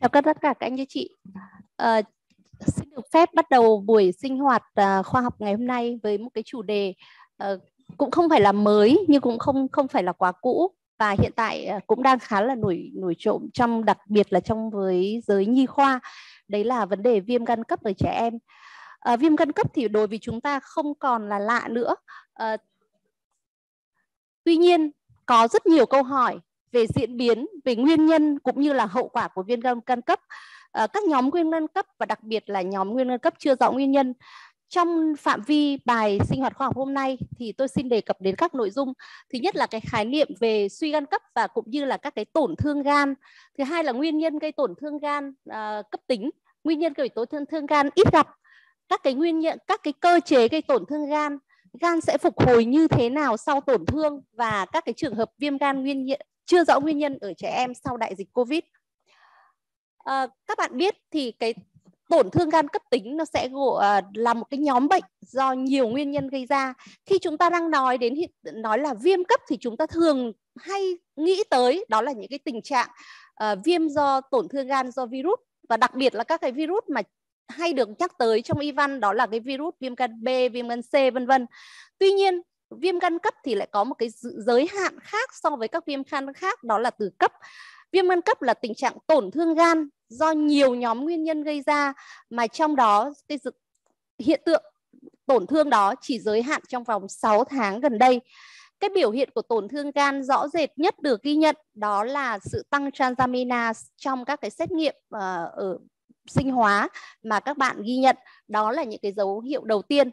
Chào các tất cả các anh chị chị. Ờ, à, xin được phép bắt đầu buổi sinh hoạt à, khoa học ngày hôm nay với một cái chủ đề à, cũng không phải là mới nhưng cũng không không phải là quá cũ và hiện tại à, cũng đang khá là nổi nổi trộm trong đặc biệt là trong với giới nhi khoa. Đấy là vấn đề viêm gan cấp ở trẻ em. À, viêm gan cấp thì đối với chúng ta không còn là lạ nữa. À, tuy nhiên có rất nhiều câu hỏi về diễn biến, về nguyên nhân cũng như là hậu quả của viêm gan gan cấp. À, các nhóm nguyên nhân cấp và đặc biệt là nhóm nguyên nhân cấp chưa rõ nguyên nhân. Trong phạm vi bài sinh hoạt khoa học hôm nay thì tôi xin đề cập đến các nội dung. Thứ nhất là cái khái niệm về suy gan cấp và cũng như là các cái tổn thương gan. Thứ hai là nguyên nhân gây tổn thương gan à, cấp tính, nguyên nhân gây tổn thương thương gan ít gặp các cái nguyên nhân các cái cơ chế gây tổn thương gan gan sẽ phục hồi như thế nào sau tổn thương và các cái trường hợp viêm gan nguyên nhân chưa rõ nguyên nhân ở trẻ em sau đại dịch Covid. À, các bạn biết thì cái tổn thương gan cấp tính nó sẽ ờ, là một cái nhóm bệnh do nhiều nguyên nhân gây ra. Khi chúng ta đang nói đến nói là viêm cấp thì chúng ta thường hay nghĩ tới đó là những cái tình trạng uh, viêm do tổn thương gan do virus và đặc biệt là các cái virus mà hay được nhắc tới trong y văn đó là cái virus viêm gan B, viêm gan C vân vân. Tuy nhiên viêm gan cấp thì lại có một cái giới hạn khác so với các viêm gan khác đó là từ cấp viêm gan cấp là tình trạng tổn thương gan do nhiều nhóm nguyên nhân gây ra mà trong đó cái hiện tượng tổn thương đó chỉ giới hạn trong vòng 6 tháng gần đây cái biểu hiện của tổn thương gan rõ rệt nhất được ghi nhận đó là sự tăng transamina trong các cái xét nghiệm uh, ở sinh hóa mà các bạn ghi nhận đó là những cái dấu hiệu đầu tiên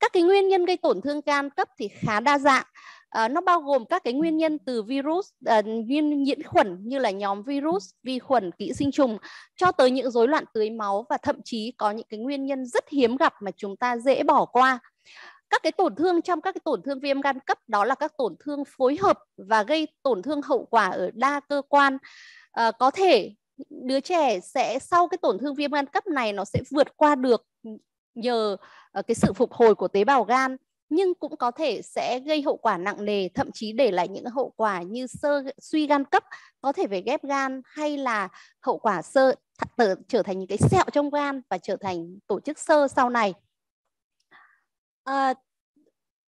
các cái nguyên nhân gây tổn thương gan cấp thì khá đa dạng à, nó bao gồm các cái nguyên nhân từ virus à, ờ, nguyên nhiễm khuẩn như là nhóm virus vi khuẩn ký sinh trùng cho tới những rối loạn tưới máu và thậm chí có những cái nguyên nhân rất hiếm gặp mà chúng ta dễ bỏ qua các cái tổn thương trong các cái tổn thương viêm gan cấp đó là các tổn thương phối hợp và gây tổn thương hậu quả ở đa cơ quan à, có thể đứa trẻ sẽ sau cái tổn thương viêm gan cấp này nó sẽ vượt qua được nhờ ờ, cái sự phục hồi của tế bào gan nhưng cũng có thể sẽ gây hậu quả nặng nề thậm chí để lại những hậu quả như sơ suy gan cấp có thể phải ghép gan hay là hậu quả sơ tở, trở thành những cái sẹo trong gan và trở thành tổ chức sơ sau này à,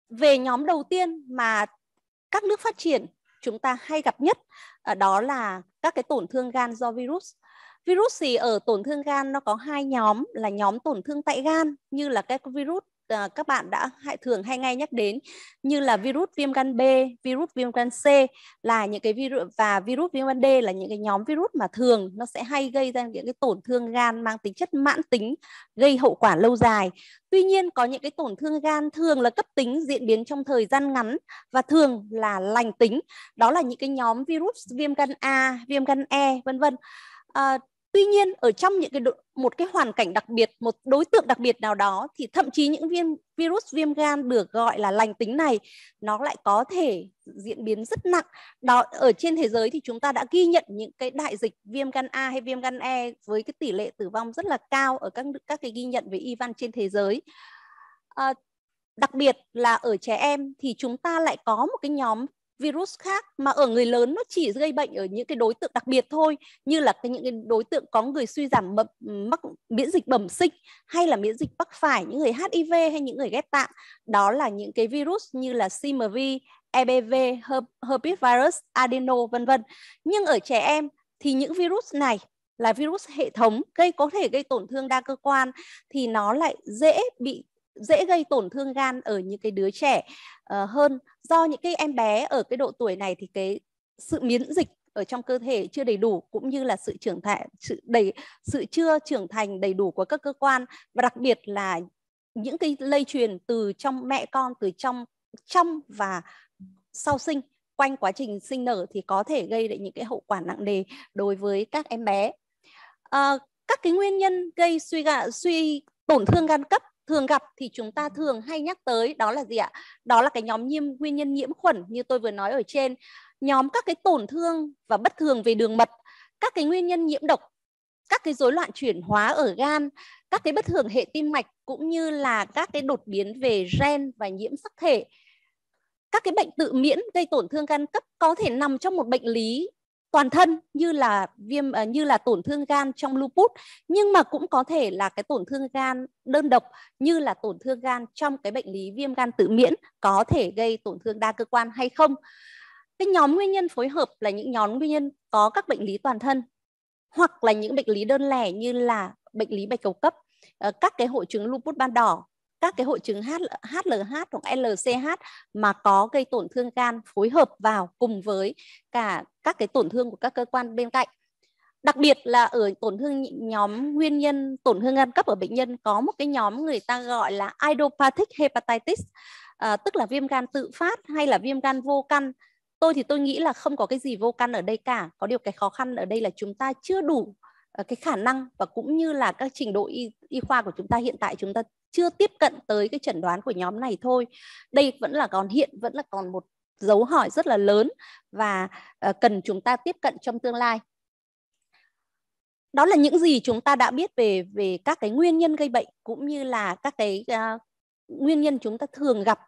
về nhóm đầu tiên mà các nước phát triển chúng ta hay gặp nhất Ờ, đó là các cái tổn thương gan do virus virus gì ở tổn thương gan nó có hai nhóm là nhóm tổn thương tại gan như là các virus Ờ, các bạn đã hại thường hay ngay nhắc đến như là virus viêm gan B, virus viêm gan C là những cái virus và virus viêm gan D là những cái nhóm virus mà thường nó sẽ hay gây ra những cái tổn thương gan mang tính chất mãn tính gây hậu quả lâu dài. Tuy nhiên có những cái tổn thương gan thường là cấp tính diễn biến trong thời gian ngắn và thường là lành tính. Đó là những cái nhóm virus viêm gan A, viêm gan E vân vân. À, tuy nhiên ở trong những cái một cái hoàn cảnh đặc biệt một đối tượng đặc biệt nào đó thì thậm chí những viêm virus viêm gan được gọi là lành tính này nó lại có thể diễn biến rất nặng đó ở trên thế giới thì chúng ta đã ghi nhận những cái đại dịch viêm gan A hay viêm gan E với cái tỷ lệ tử vong rất là cao ở các các cái ghi nhận về y văn trên thế giới à, đặc biệt là ở trẻ em thì chúng ta lại có một cái nhóm virus khác mà ở người lớn nó chỉ gây bệnh ở những cái đối tượng đặc biệt thôi như là cái những cái đối tượng có người suy giảm mập, mắc miễn dịch bẩm sinh hay là miễn dịch mắc phải những người HIV hay những người ghép tạng đó là những cái virus như là CMV, EBV, herpes virus, adeno vân vân. Nhưng ở trẻ em thì những virus này là virus hệ thống gây có thể gây tổn thương đa cơ quan thì nó lại dễ bị dễ gây tổn thương gan ở những cái đứa trẻ uh, hơn do những cái em bé ở cái độ tuổi này thì cái sự miễn dịch ở trong cơ thể chưa đầy đủ cũng như là sự trưởng thành sự đầy sự chưa trưởng thành đầy đủ của các cơ quan và đặc biệt là những cái lây truyền từ trong mẹ con từ trong trong và sau sinh quanh quá trình sinh nở thì có thể gây lại những cái hậu quả nặng nề đối với các em bé à, các cái nguyên nhân gây suy gạ suy tổn thương gan cấp thường gặp thì chúng ta thường hay nhắc tới đó là gì ạ? Đó là cái nhóm nhiễm nguyên nhân nhiễm khuẩn như tôi vừa nói ở trên. Nhóm các cái tổn thương và bất thường về đường mật, các cái nguyên nhân nhiễm độc, các cái rối loạn chuyển hóa ở gan, các cái bất thường hệ tim mạch cũng như là các cái đột biến về gen và nhiễm sắc thể. Các cái bệnh tự miễn gây tổn thương gan cấp có thể nằm trong một bệnh lý toàn thân như là viêm ờ, như là tổn thương gan trong lupus nhưng mà cũng có thể là cái tổn thương gan đơn độc như là tổn thương gan trong cái bệnh lý viêm gan tự miễn có thể gây tổn thương đa cơ quan hay không cái nhóm nguyên nhân phối hợp là những nhóm nguyên nhân có các bệnh lý toàn thân hoặc là những bệnh lý đơn lẻ như là bệnh lý bạch cầu cấp ờ, các cái hội chứng lupus ban đỏ các cái hội chứng HLH hoặc LCH mà có gây tổn thương gan phối hợp vào cùng với cả các cái tổn thương của các cơ quan bên cạnh. Đặc biệt là ở tổn thương nhóm nguyên nhân tổn thương gan cấp ở bệnh nhân có một cái nhóm người ta gọi là idiopathic hepatitis, à, tức là viêm gan tự phát hay là viêm gan vô căn tôi thì tôi nghĩ là không có cái gì vô căn ở đây cả có điều cái khó khăn ở đây là chúng ta chưa đủ ờ, cái khả năng và cũng như là các trình độ y, y khoa của chúng ta hiện tại chúng ta chưa tiếp cận tới cái chẩn đoán của nhóm này thôi đây vẫn là còn hiện vẫn là còn một dấu hỏi rất là lớn và ờ, cần chúng ta tiếp cận trong tương lai đó là những gì chúng ta đã biết về về các cái nguyên nhân gây bệnh cũng như là các cái uh, nguyên nhân chúng ta thường gặp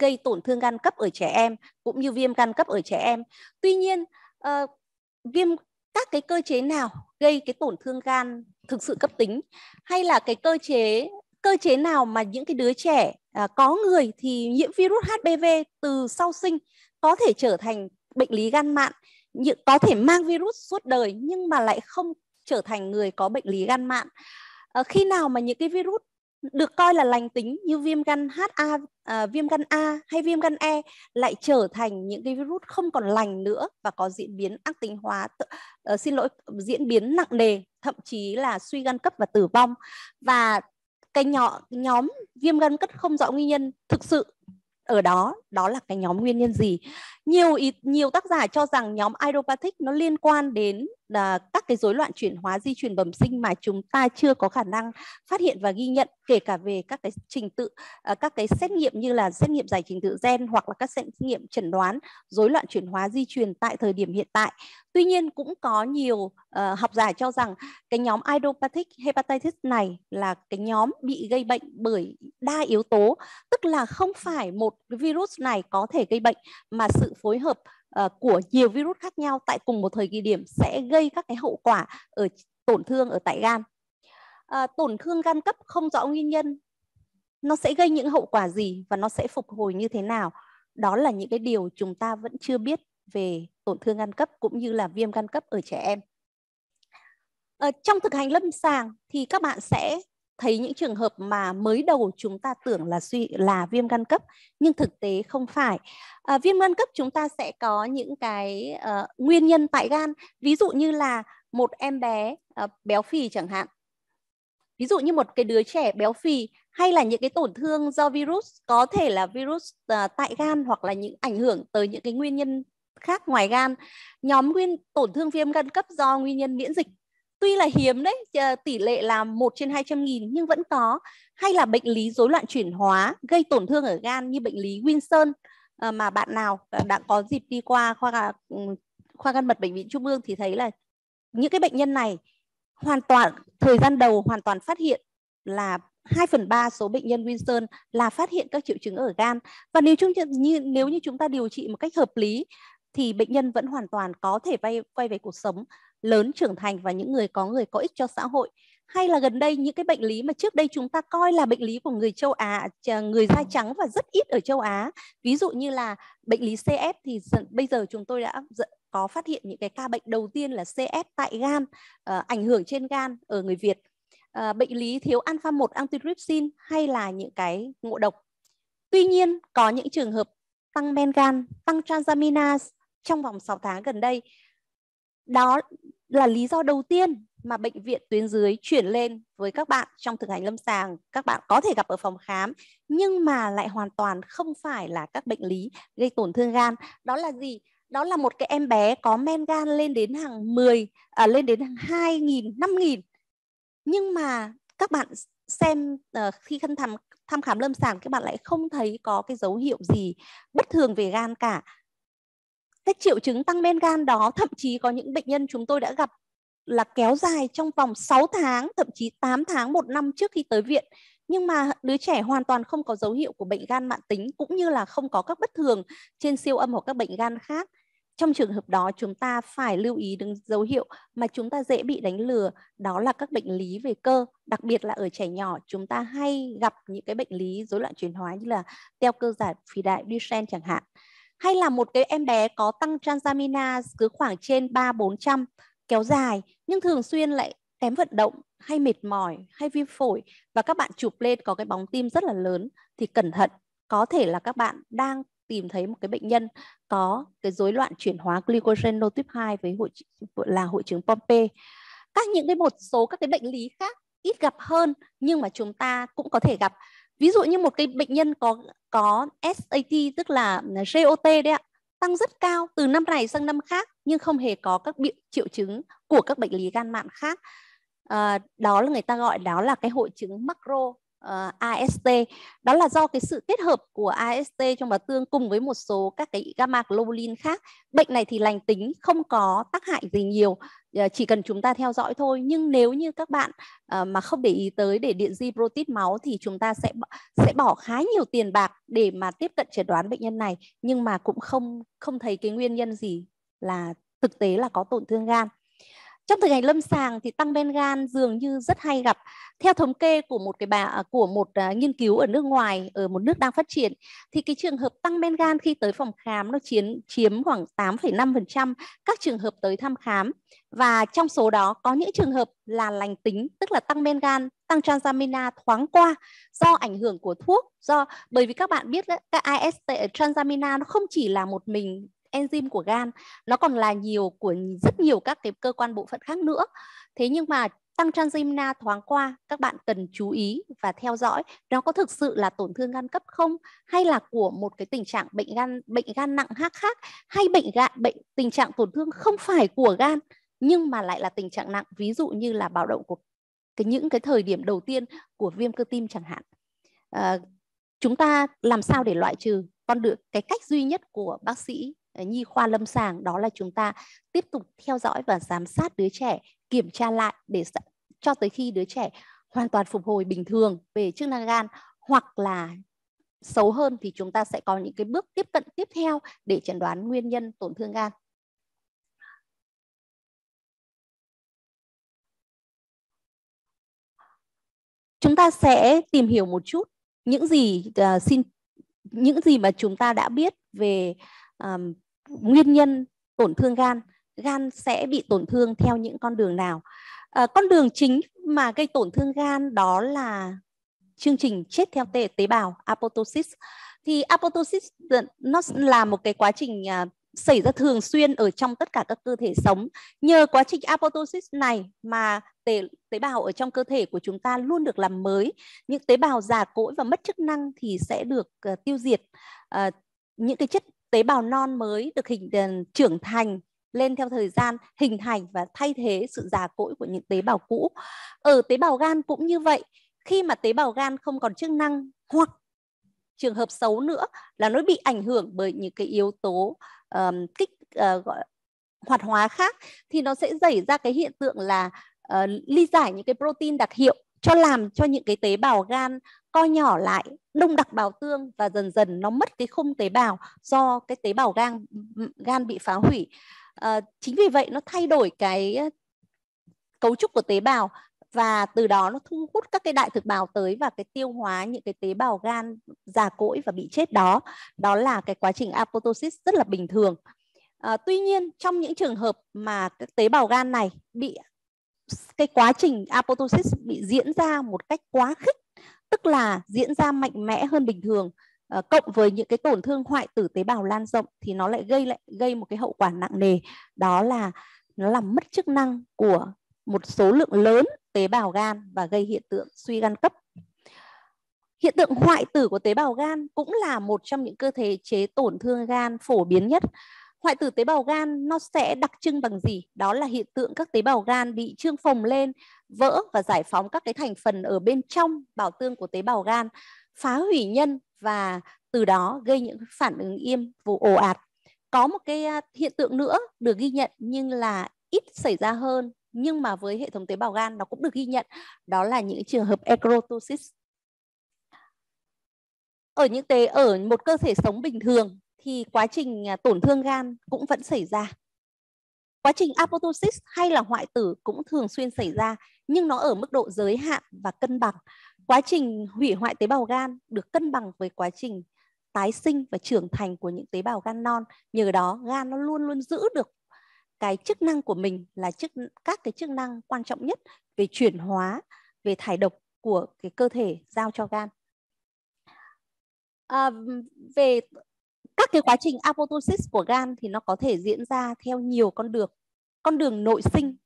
gây tổn thương gan cấp ở trẻ em cũng như viêm gan cấp ở trẻ em tuy nhiên uh, viêm các cái cơ chế nào gây cái tổn thương gan thực sự cấp tính hay là cái cơ chế cơ chế nào mà những cái đứa trẻ à, có người thì nhiễm virus HPV từ sau sinh có thể trở thành bệnh lý gan mạn những có thể mang virus suốt đời nhưng mà lại không trở thành người có bệnh lý gan mạn à, khi nào mà những cái virus được coi là lành tính như viêm gan HA, à, viêm gan A hay viêm gan E lại trở thành những cái virus không còn lành nữa và có diễn biến ác tính hóa, tự, uh, xin lỗi diễn biến nặng nề, thậm chí là suy gan cấp và tử vong. Và cái nhỏ, nhóm viêm gan cấp không rõ nguyên nhân thực sự ở đó đó là cái nhóm nguyên nhân gì nhiều ý, nhiều tác giả cho rằng nhóm idiopathic nó liên quan đến à, các cái rối loạn chuyển hóa di truyền bẩm sinh mà chúng ta chưa có khả năng phát hiện và ghi nhận kể cả về các cái trình tự à, các cái xét nghiệm như là xét nghiệm giải trình tự gen hoặc là các xét nghiệm chẩn đoán rối loạn chuyển hóa di truyền tại thời điểm hiện tại tuy nhiên cũng có nhiều uh, học giả cho rằng cái nhóm idiopathic hepatitis này là cái nhóm bị gây bệnh bởi đa yếu tố tức là không phải một virus này có thể gây bệnh mà sự phối hợp Ờ, của nhiều virus khác nhau tại cùng một thời kỳ điểm sẽ gây các cái hậu quả ở tổn thương ở tại gan. À, tổn thương gan cấp không rõ nguyên nhân nó sẽ gây những hậu quả gì và nó sẽ phục hồi như thế nào đó là những cái điều chúng ta vẫn chưa biết về tổn thương gan cấp cũng như là viêm gan cấp ở trẻ em. Ở ờ, trong thực hành lâm sàng thì các bạn sẽ thấy những trường hợp mà mới đầu chúng ta tưởng là suy là viêm gan cấp nhưng thực tế không phải à, viêm gan cấp chúng ta sẽ có những cái uh, nguyên nhân tại gan ví dụ như là một em bé uh, béo phì chẳng hạn ví dụ như một cái đứa trẻ béo phì hay là những cái tổn thương do virus có thể là virus uh, tại gan hoặc là những ảnh hưởng tới những cái nguyên nhân khác ngoài gan nhóm nguyên tổn thương viêm gan cấp do nguyên nhân miễn dịch tuy là hiếm đấy ờ, tỷ lệ là 1 trên 200 nghìn nhưng vẫn có hay là bệnh lý rối loạn chuyển hóa gây tổn thương ở gan như bệnh lý Wilson ờ, mà bạn nào ờ, đã có dịp đi qua khoa ừ, khoa gan mật bệnh viện Trung ương thì thấy là những cái bệnh nhân này hoàn toàn thời gian đầu hoàn toàn phát hiện là 2 phần 3 số bệnh nhân Wilson là phát hiện các triệu chứng ở gan và nếu chúng như nếu như chúng ta điều trị một cách hợp lý thì bệnh nhân vẫn hoàn toàn có thể quay quay về cuộc sống lớn trưởng thành và những người có người có ích cho xã hội hay là gần đây những cái bệnh lý mà trước đây chúng ta coi là bệnh lý của người châu Á, người da trắng và rất ít ở châu Á. Ví dụ như là bệnh lý CF thì bây giờ chúng tôi đã có phát hiện những cái ca bệnh đầu tiên là CF tại gan, ờ, ảnh hưởng trên gan ở người Việt. Ờ, bệnh lý thiếu alpha 1 antitrypsin hay là những cái ngộ độc. Tuy nhiên, có những trường hợp tăng men gan, tăng transaminase trong vòng 6 tháng gần đây đó là lý do đầu tiên mà bệnh viện tuyến dưới chuyển lên với các bạn trong thực hành lâm sàng các bạn có thể gặp ở phòng khám nhưng mà lại hoàn toàn không phải là các bệnh lý gây tổn thương gan đó là gì đó là một cái em bé có men gan lên đến hàng 10 à, lên đến hàng 2 nghìn 5 nghìn nhưng mà các bạn xem uh, khi thăm thăm khám lâm sàng các bạn lại không thấy có cái dấu hiệu gì bất thường về gan cả cái triệu chứng tăng men gan đó thậm chí có những bệnh nhân chúng tôi đã gặp là kéo dài trong vòng 6 tháng, thậm chí 8 tháng, một năm trước khi tới viện. Nhưng mà đứa trẻ hoàn toàn không có dấu hiệu của bệnh gan mãn tính cũng như là không có các bất thường trên siêu âm hoặc các bệnh gan khác. Trong trường hợp đó chúng ta phải lưu ý đến dấu hiệu mà chúng ta dễ bị đánh lừa, đó là các bệnh lý về cơ, đặc biệt là ở trẻ nhỏ chúng ta hay gặp những cái bệnh lý rối loạn chuyển hóa như là teo cơ giải phì đại Duchenne chẳng hạn hay là một cái em bé có tăng transamina cứ khoảng trên 3 400 kéo dài nhưng thường xuyên lại kém vận động hay mệt mỏi hay viêm phổi và các bạn chụp lên có cái bóng tim rất là lớn thì cẩn thận có thể là các bạn đang tìm thấy một cái bệnh nhân có cái rối loạn chuyển hóa glycogen nô type 2 với hội là hội chứng Pompe. Các những cái một số các cái bệnh lý khác ít gặp hơn nhưng mà chúng ta cũng có thể gặp ví dụ như một cái bệnh nhân có có SAT tức là GOT à, đấy ạ tăng rất cao từ năm này sang năm khác nhưng không hề có các biểu triệu chứng của các bệnh lý gan mạn khác à, đó là người ta gọi đó là cái hội chứng macro uh, à, AST đó là do cái sự kết hợp của AST trong bào tương cùng với một số các cái gamma globulin khác bệnh này thì lành tính không có tác hại gì nhiều Ờ, chỉ cần chúng ta theo dõi thôi nhưng nếu như các bạn ờ, mà không để ý tới để điện di protein máu thì chúng ta sẽ sẽ bỏ khá nhiều tiền bạc để mà tiếp cận chẩn đoán bệnh nhân này nhưng mà cũng không không thấy cái nguyên nhân gì là thực tế là có tổn thương gan trong thực hành lâm sàng thì tăng men gan dường như rất hay gặp theo thống kê của một cái bà à, của một à, nghiên cứu ở nước ngoài ở một nước đang phát triển thì cái trường hợp tăng men gan khi tới phòng khám nó chiếm chiếm khoảng 8,5% các trường hợp tới thăm khám và trong số đó có những trường hợp là lành tính tức là tăng men gan tăng transamina thoáng qua do ảnh hưởng của thuốc do bởi vì các bạn biết đấy, các AST transamina nó không chỉ là một mình enzyme của gan nó còn là nhiều của rất nhiều các cái cơ quan bộ phận khác nữa thế nhưng mà tăng transgymna thoáng qua các bạn cần chú ý và theo dõi nó có thực sự là tổn thương gan cấp không hay là của một cái tình trạng bệnh gan bệnh gan nặng khác khác hay bệnh gan bệnh tình trạng tổn thương không phải của gan nhưng mà lại là tình trạng nặng ví dụ như là báo động của cái những cái thời điểm đầu tiên của viêm cơ tim chẳng hạn à, chúng ta làm sao để loại trừ con được cái cách duy nhất của bác sĩ Ờ, nhi khoa lâm sàng đó là chúng ta tiếp tục theo dõi và giám sát đứa trẻ kiểm tra lại để cho tới khi đứa trẻ hoàn toàn phục hồi bình thường về chức năng gan hoặc là xấu hơn thì chúng ta sẽ có những cái bước tiếp cận tiếp theo để chẩn đoán nguyên nhân tổn thương gan. Chúng ta sẽ tìm hiểu một chút những gì uh, xin những gì mà chúng ta đã biết về um, nguyên nhân tổn thương gan gan sẽ bị tổn thương theo những con đường nào à, con đường chính mà gây tổn thương gan đó là chương trình chết theo tế, tế bào apoptosis thì apoptosis nó là một cái quá trình uh, xảy ra thường xuyên ở trong tất cả các cơ thể sống nhờ quá trình apoptosis này mà tế, tế bào ở trong cơ thể của chúng ta luôn được làm mới những tế bào già cỗi và mất chức năng thì sẽ được uh, tiêu diệt uh, những cái chất tế bào non mới được hình ờ, trưởng thành lên theo thời gian hình thành và thay thế sự già cỗi của những tế bào cũ ở tế bào gan cũng như vậy khi mà tế bào gan không còn chức năng hoặc trường hợp xấu nữa là nó bị ảnh hưởng bởi những cái yếu tố um, kích uh, gọi hoạt hóa khác thì nó sẽ xảy ra cái hiện tượng là uh, ly giải những cái protein đặc hiệu cho làm cho những cái tế bào gan co nhỏ lại đông đặc bào tương và dần dần nó mất cái khung tế bào do cái tế bào gan gan bị phá hủy à, chính vì vậy nó thay đổi cái ờ, cấu trúc của tế bào và từ đó nó thu hút các cái đại thực bào tới và cái tiêu hóa những cái tế bào gan già cỗi và bị chết đó đó là cái quá trình apoptosis rất là bình thường à, tuy nhiên trong những trường hợp mà các tế bào gan này bị cái quá trình apoptosis bị diễn ra một cách quá khích tức là diễn ra mạnh mẽ hơn bình thường ờ, cộng với những cái tổn thương hoại tử tế bào lan rộng thì nó lại gây lại gây một cái hậu quả nặng nề đó là nó làm mất chức năng của một số lượng lớn tế bào gan và gây hiện tượng suy gan cấp hiện tượng hoại tử của tế bào gan cũng là một trong những cơ thể chế tổn thương gan phổ biến nhất hoại tử tế bào gan nó sẽ đặc trưng bằng gì? Đó là hiện tượng các tế bào gan bị trương phồng lên, vỡ và giải phóng các cái thành phần ở bên trong bảo tương của tế bào gan, phá hủy nhân và từ đó gây những phản ứng im vụ ồ ạt. Có một cái à, hiện tượng nữa được ghi nhận nhưng là ít xảy ra hơn nhưng mà với hệ thống tế bào gan nó cũng được ghi nhận đó là những trường hợp necrotosis ở những tế ở một cơ thể sống bình thường thì quá trình à, tổn thương gan cũng vẫn xảy ra. Quá trình apoptosis hay là hoại tử cũng thường xuyên xảy ra nhưng nó ở mức độ giới hạn và cân bằng. Quá trình hủy hoại tế bào gan được cân bằng với quá trình tái sinh và trưởng thành của những tế bào gan non. Nhờ đó gan nó luôn luôn giữ được cái chức năng của mình là chức các cái chức năng quan trọng nhất về chuyển hóa, về thải độc của cái cơ thể giao cho gan. À, về các cái quá trình apoptosis của gan thì nó có thể diễn ra theo nhiều con đường con đường nội sinh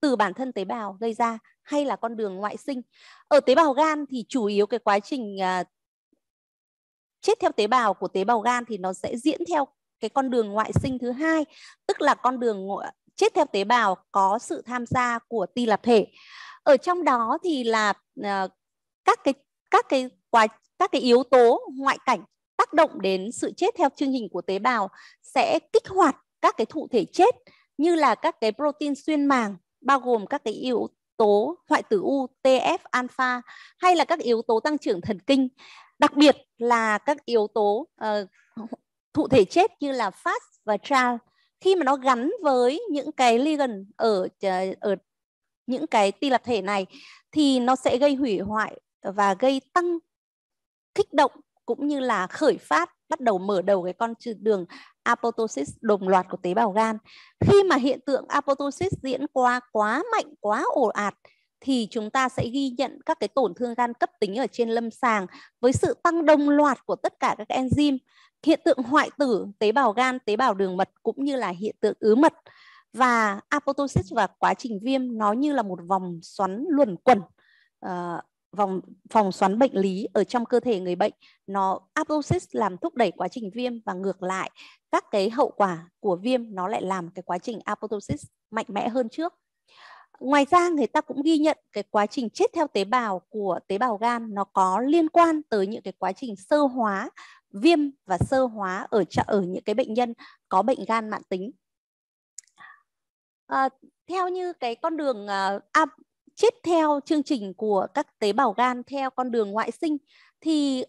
từ bản thân tế bào gây ra hay là con đường ngoại sinh ở tế bào gan thì chủ yếu cái quá trình à, chết theo tế bào của tế bào gan thì nó sẽ diễn theo cái con đường ngoại sinh thứ hai tức là con đường chết theo tế bào có sự tham gia của ti lạp thể ở trong đó thì là à, các cái các cái quá các cái yếu tố ngoại cảnh tác động đến sự chết theo chương trình của tế bào sẽ kích hoạt các cái thụ thể chết như là các cái protein xuyên màng bao gồm các cái yếu tố hoại tử u TF alpha hay là các yếu tố tăng trưởng thần kinh, đặc biệt là các yếu tố uh, thụ thể chết như là FAS và TRAL khi mà nó gắn với những cái ligand ở ờ, ở những cái ti lập thể này thì nó sẽ gây hủy hoại và gây tăng kích động cũng như là khởi phát bắt đầu mở đầu cái con đường apoptosis đồng loạt của tế bào gan. Khi mà hiện tượng apoptosis diễn qua quá mạnh, quá ồ ạt thì chúng ta sẽ ghi nhận các cái tổn thương gan cấp tính ở trên lâm sàng với sự tăng đồng loạt của tất cả các enzyme, hiện tượng hoại tử tế bào gan, tế bào đường mật cũng như là hiện tượng ứ mật và apoptosis và quá trình viêm nó như là một vòng xoắn luẩn quẩn ờ, vòng phòng xoắn bệnh lý ở trong cơ thể người bệnh nó apoptosis làm thúc đẩy quá trình viêm và ngược lại các cái hậu quả của viêm nó lại làm cái quá trình apoptosis mạnh mẽ hơn trước ngoài ra người ta cũng ghi nhận cái quá trình chết theo tế bào của tế bào gan nó có liên quan tới những cái quá trình sơ hóa viêm và sơ hóa ở ở những cái bệnh nhân có bệnh gan mãn tính à, theo như cái con đường uh, chết theo chương trình của các tế bào gan theo con đường ngoại sinh thì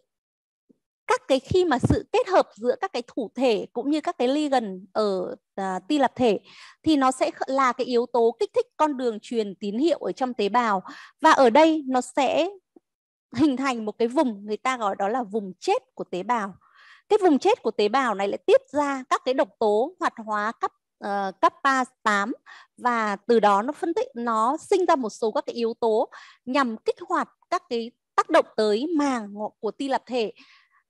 các cái khi mà sự kết hợp giữa các cái thủ thể cũng như các cái ligand ở à, ti lạp thể thì nó sẽ là cái yếu tố kích thích con đường truyền tín hiệu ở trong tế bào và ở đây nó sẽ hình thành một cái vùng người ta gọi đó là vùng chết của tế bào cái vùng chết của tế bào này lại tiết ra các cái độc tố hoạt hóa cấp uh, kappa 8 và từ đó nó phân tích nó sinh ra một số các cái yếu tố nhằm kích hoạt các cái tác động tới màng của ti lập thể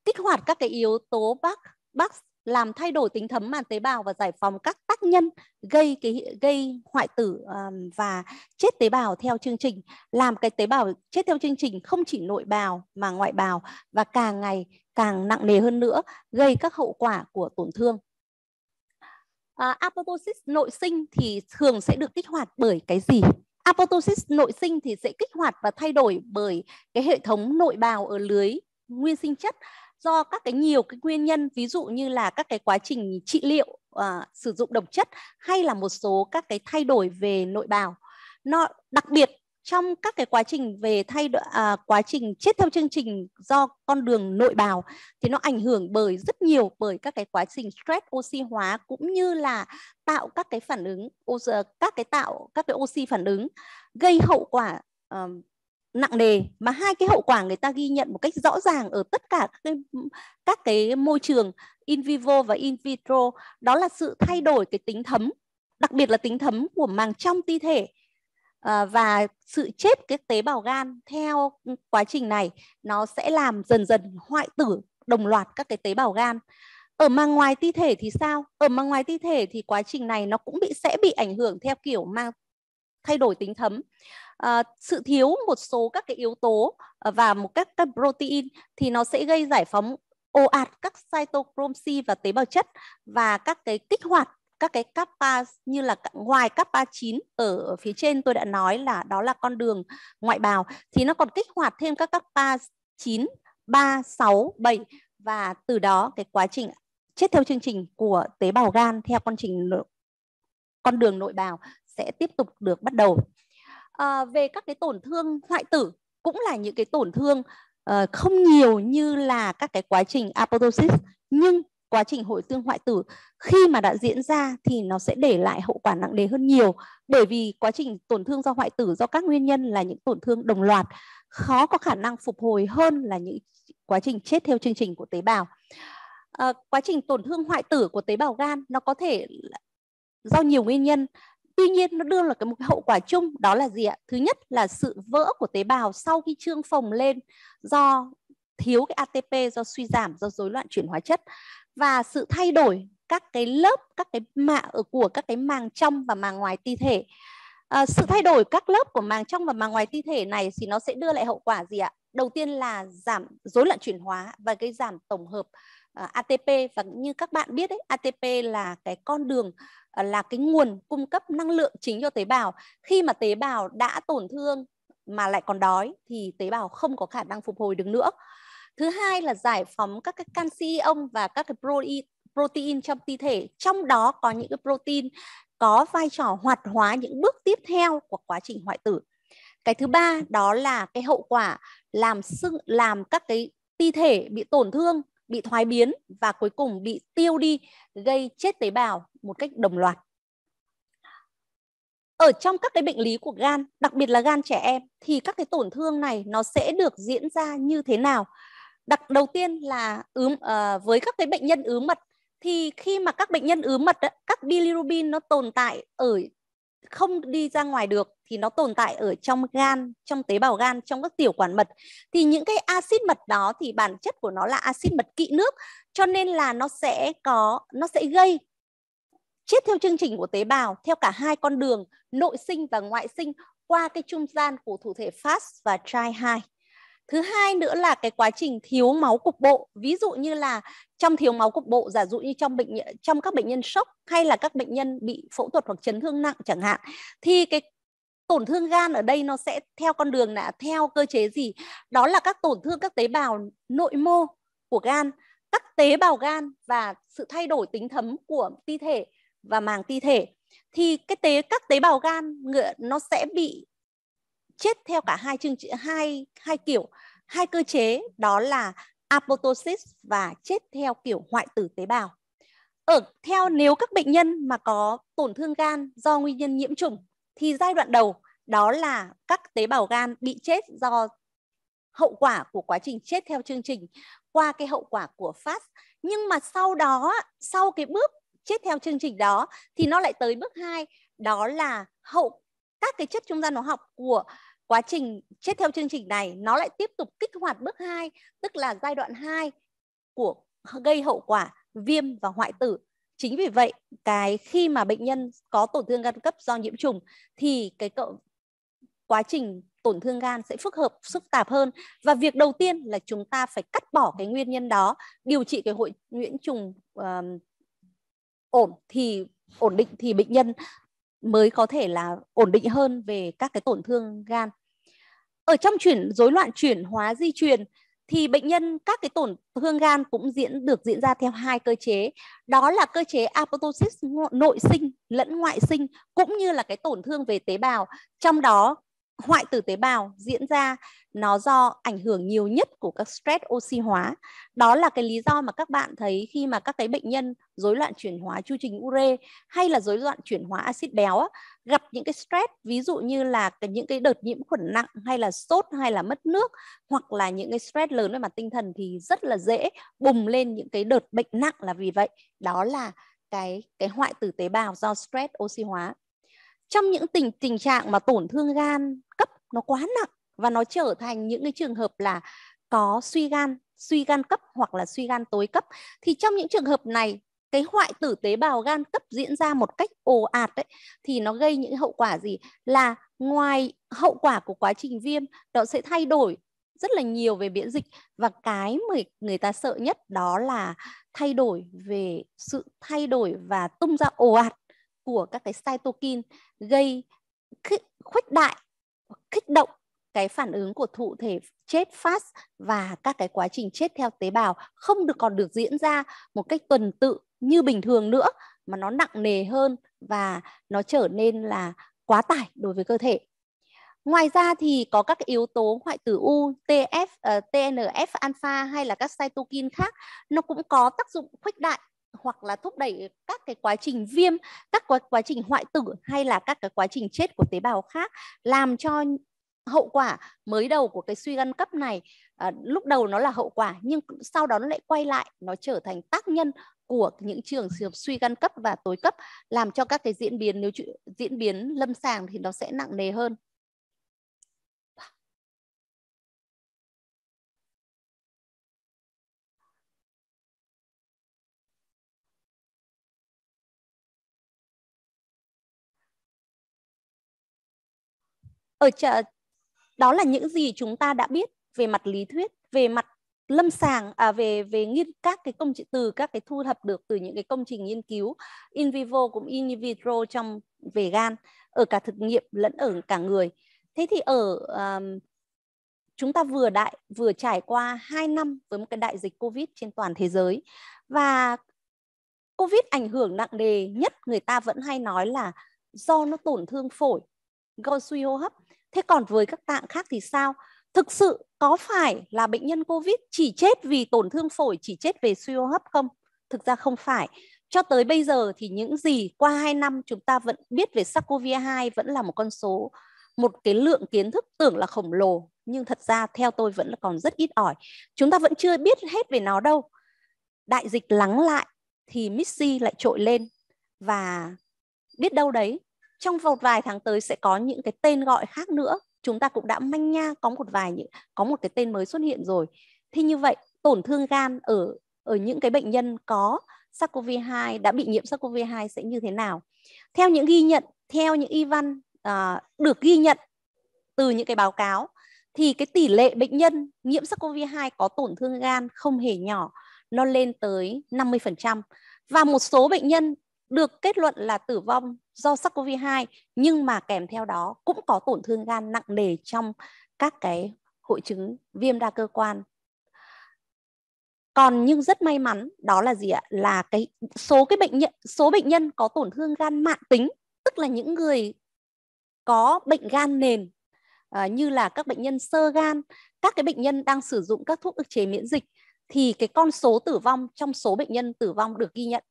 kích hoạt các cái yếu tố bác bác làm thay đổi tính thấm màng tế bào và giải phóng các tác nhân gây cái gây hoại tử và chết tế bào theo chương trình làm cái tế bào chết theo chương trình không chỉ nội bào mà ngoại bào và càng ngày càng nặng nề hơn nữa gây các hậu quả của tổn thương uh, apoptosis nội sinh thì thường sẽ được kích hoạt bởi cái gì apoptosis nội sinh thì sẽ kích hoạt và thay đổi bởi cái hệ thống nội bào ở lưới nguyên sinh chất do các cái nhiều cái nguyên nhân ví dụ như là các cái quá trình trị liệu uh, sử dụng độc chất hay là một số các cái thay đổi về nội bào nó đặc biệt trong các cái quá trình về thay đổi à, quá trình chết theo chương trình do con đường nội bào thì nó ảnh hưởng bởi rất nhiều bởi các cái quá trình stress oxy hóa cũng như là tạo các cái phản ứng ờ, các cái tạo các cái oxy phản ứng gây hậu quả uh, nặng nề mà hai cái hậu quả người ta ghi nhận một cách rõ ràng ở tất cả các cái, các cái môi trường in vivo và in vitro đó là sự thay đổi cái tính thấm đặc biệt là tính thấm của màng trong ti thể Ờ, và sự chết các tế bào gan theo quá trình này nó sẽ làm dần dần hoại tử đồng loạt các cái tế bào gan ở mang ngoài ti thể thì sao ở mang ngoài ti thể thì quá trình này nó cũng bị sẽ bị ảnh hưởng theo kiểu mang thay đổi tính thấm à, sự thiếu một số các cái yếu tố và một các các protein thì nó sẽ gây giải phóng ồ ạt các cytochrome C và tế bào chất và các cái kích hoạt các cái kappa như là ngoài kappa 9 ở phía trên tôi đã nói là đó là con đường ngoại bào thì nó còn kích hoạt thêm các kappa 9, 3, 6, 7 và từ đó cái quá trình chết theo chương trình của tế bào gan theo con trình con đường nội bào sẽ tiếp tục được bắt đầu. À, về các cái tổn thương hoại tử cũng là những cái tổn thương uh, không nhiều như là các cái quá trình apoptosis nhưng quá trình hội tương hoại tử khi mà đã diễn ra thì nó sẽ để lại hậu quả nặng nề hơn nhiều bởi vì quá trình tổn thương do hoại tử do các nguyên nhân là những tổn thương đồng loạt khó có khả năng phục hồi hơn là những quá trình chết theo chương trình của tế bào à, quá trình tổn thương hoại tử của tế bào gan nó có thể do nhiều nguyên nhân tuy nhiên nó đưa là cái một cái hậu quả chung đó là gì ạ thứ nhất là sự vỡ của tế bào sau khi trương phồng lên do thiếu cái ATP do suy giảm do rối loạn chuyển hóa chất và sự thay đổi các cái lớp các cái mạ ở ờ, của các cái màng trong và màng ngoài ti thể à, sự thay đổi các lớp của màng trong và màng ngoài ti thể này thì nó sẽ đưa lại hậu quả gì ạ đầu tiên là giảm rối loạn chuyển hóa và gây giảm tổng hợp uh, ờ, ATP và như các bạn biết đấy ATP là cái con đường uh, là cái nguồn cung cấp năng lượng chính cho tế bào khi mà tế bào đã tổn thương mà lại còn đói thì tế bào không có khả năng phục hồi được nữa thứ hai là giải phóng các cái canxi ion và các cái protein protein trong cơ thể trong đó có những cái protein có vai trò hoạt hóa những bước tiếp theo của quá trình hoại tử cái thứ ba đó là cái hậu quả làm sưng làm các cái ti thể bị tổn thương bị thoái biến và cuối cùng bị tiêu đi gây chết tế bào một cách đồng loạt ở trong các cái bệnh lý của gan đặc biệt là gan trẻ em thì các cái tổn thương này nó sẽ được diễn ra như thế nào đặc đầu tiên là ứ à, ờ, với các cái bệnh nhân ứ mật thì khi mà các bệnh nhân ứ mật các bilirubin nó tồn tại ở không đi ra ngoài được thì nó tồn tại ở trong gan, trong tế bào gan, trong các tiểu quản mật. Thì những cái axit mật đó thì bản chất của nó là axit mật kỵ nước, cho nên là nó sẽ có nó sẽ gây chết theo chương trình của tế bào theo cả hai con đường nội sinh và ngoại sinh qua cái trung gian của thủ thể fast và try 2 thứ hai nữa là cái quá trình thiếu máu cục bộ ví dụ như là trong thiếu máu cục bộ giả dụ như trong bệnh trong các bệnh nhân sốc hay là các bệnh nhân bị phẫu thuật hoặc chấn thương nặng chẳng hạn thì cái tổn thương gan ở đây nó sẽ theo con đường là theo cơ chế gì đó là các tổn thương các tế bào nội mô của gan các tế bào gan và sự thay đổi tính thấm của ti thể và màng ti thể thì cái tế các tế bào gan nó sẽ bị chết theo cả hai chương hai hai kiểu hai cơ chế đó là apoptosis và chết theo kiểu hoại tử tế bào ở theo nếu các bệnh nhân mà có tổn thương gan do nguyên nhân nhiễm trùng thì giai đoạn đầu đó là các tế bào gan bị chết do hậu quả của quá trình chết theo chương trình qua cái hậu quả của fast nhưng mà sau đó sau cái bước chết theo chương trình đó thì nó lại tới bước 2 đó là hậu các cái chất trung gian hóa học của quá trình chết theo chương trình này nó lại tiếp tục kích hoạt bước 2 tức là giai đoạn 2 của gây hậu quả viêm và hoại tử chính vì vậy cái khi mà bệnh nhân có tổn thương gan cấp do nhiễm trùng thì cái cậu quá trình tổn thương gan sẽ phức hợp phức tạp hơn và việc đầu tiên là chúng ta phải cắt bỏ cái nguyên nhân đó điều trị cái hội nhiễm trùng uh, ổn thì ổn định thì bệnh nhân mới có thể là ổn định hơn về các cái tổn thương gan. Ở trong chuyển rối loạn chuyển hóa di truyền thì bệnh nhân các cái tổn thương gan cũng diễn được diễn ra theo hai cơ chế đó là cơ chế apoptosis nội sinh lẫn ngoại sinh cũng như là cái tổn thương về tế bào trong đó hoại tử tế bào diễn ra nó do ảnh hưởng nhiều nhất của các stress oxy hóa. Đó là cái lý do mà các bạn thấy khi mà các cái bệnh nhân rối loạn chuyển hóa chu trình ure hay là rối loạn chuyển hóa axit béo á, gặp những cái stress ví dụ như là cái, những cái đợt nhiễm khuẩn nặng hay là sốt hay là mất nước hoặc là những cái stress lớn về mặt tinh thần thì rất là dễ bùng lên những cái đợt bệnh nặng là vì vậy. Đó là cái cái hoại tử tế bào do stress oxy hóa trong những tình tình trạng mà tổn thương gan cấp nó quá nặng và nó trở thành những cái trường hợp là có suy gan suy gan cấp hoặc là suy gan tối cấp thì trong những trường hợp này cái hoại tử tế bào gan cấp diễn ra một cách ồ ạt ấy, thì nó gây những hậu quả gì là ngoài hậu quả của quá trình viêm nó sẽ thay đổi rất là nhiều về miễn dịch và cái mà người ta sợ nhất đó là thay đổi về sự thay đổi và tung ra ồ ạt của các cái cytokine gây khuếch đại kích động cái phản ứng của thụ thể chết fast và các cái quá trình chết theo tế bào không được còn được diễn ra một cách tuần tự như bình thường nữa mà nó nặng nề hơn và nó trở nên là quá tải đối với cơ thể. Ngoài ra thì có các yếu tố hoại tử U, TF, uh, ờ, TNF alpha hay là các cytokine khác nó cũng có tác dụng khuếch đại hoặc là thúc đẩy các cái quá trình viêm, các quá, quá trình hoại tử hay là các cái quá trình chết của tế bào khác làm cho hậu quả mới đầu của cái suy gan cấp này à, lúc đầu nó là hậu quả nhưng sau đó nó lại quay lại nó trở thành tác nhân của những trường hợp suy gan cấp và tối cấp làm cho các cái diễn biến nếu diễn biến lâm sàng thì nó sẽ nặng nề hơn ở ờ, chợ đó là những gì chúng ta đã biết về mặt lý thuyết về mặt lâm sàng à, về về nghiên các cái công trình từ các cái thu thập được từ những cái công trình nghiên cứu in vivo cũng in vitro trong về gan ở cả thực nghiệm lẫn ở cả người thế thì ở um, chúng ta vừa đại vừa trải qua 2 năm với một cái đại dịch covid trên toàn thế giới và covid ảnh hưởng nặng nề nhất người ta vẫn hay nói là do nó tổn thương phổi go suy hô hấp Thế còn với các tạng khác thì sao? Thực sự có phải là bệnh nhân COVID chỉ chết vì tổn thương phổi, chỉ chết về suy hô hấp không? Thực ra không phải. Cho tới bây giờ thì những gì qua 2 năm chúng ta vẫn biết về SARS-CoV-2 vẫn là một con số, một cái lượng kiến thức tưởng là khổng lồ nhưng thật ra theo tôi vẫn là còn rất ít ỏi. Chúng ta vẫn chưa biết hết về nó đâu. Đại dịch lắng lại thì Missy lại trội lên và biết đâu đấy trong một vài tháng tới sẽ có những cái tên gọi khác nữa chúng ta cũng đã manh nha có một vài những có một cái tên mới xuất hiện rồi thì như vậy tổn thương gan ở ở những cái bệnh nhân có SARS-CoV-2 đã bị nhiễm SARS-CoV-2 sẽ như thế nào theo những ghi nhận theo những y văn à, được ghi nhận từ những cái báo cáo thì cái tỷ lệ bệnh nhân nhiễm SARS-CoV-2 có tổn thương gan không hề nhỏ, nó lên tới 50%. Và một số bệnh nhân được kết luận là tử vong do SARS-CoV-2 nhưng mà kèm theo đó cũng có tổn thương gan nặng nề trong các cái hội chứng viêm đa cơ quan. Còn nhưng rất may mắn đó là gì ạ? Là cái số cái bệnh nhân số bệnh nhân có tổn thương gan mạng tính, tức là những người có bệnh gan nền à, như là các bệnh nhân sơ gan, các cái bệnh nhân đang sử dụng các thuốc ức chế miễn dịch thì cái con số tử vong trong số bệnh nhân tử vong được ghi nhận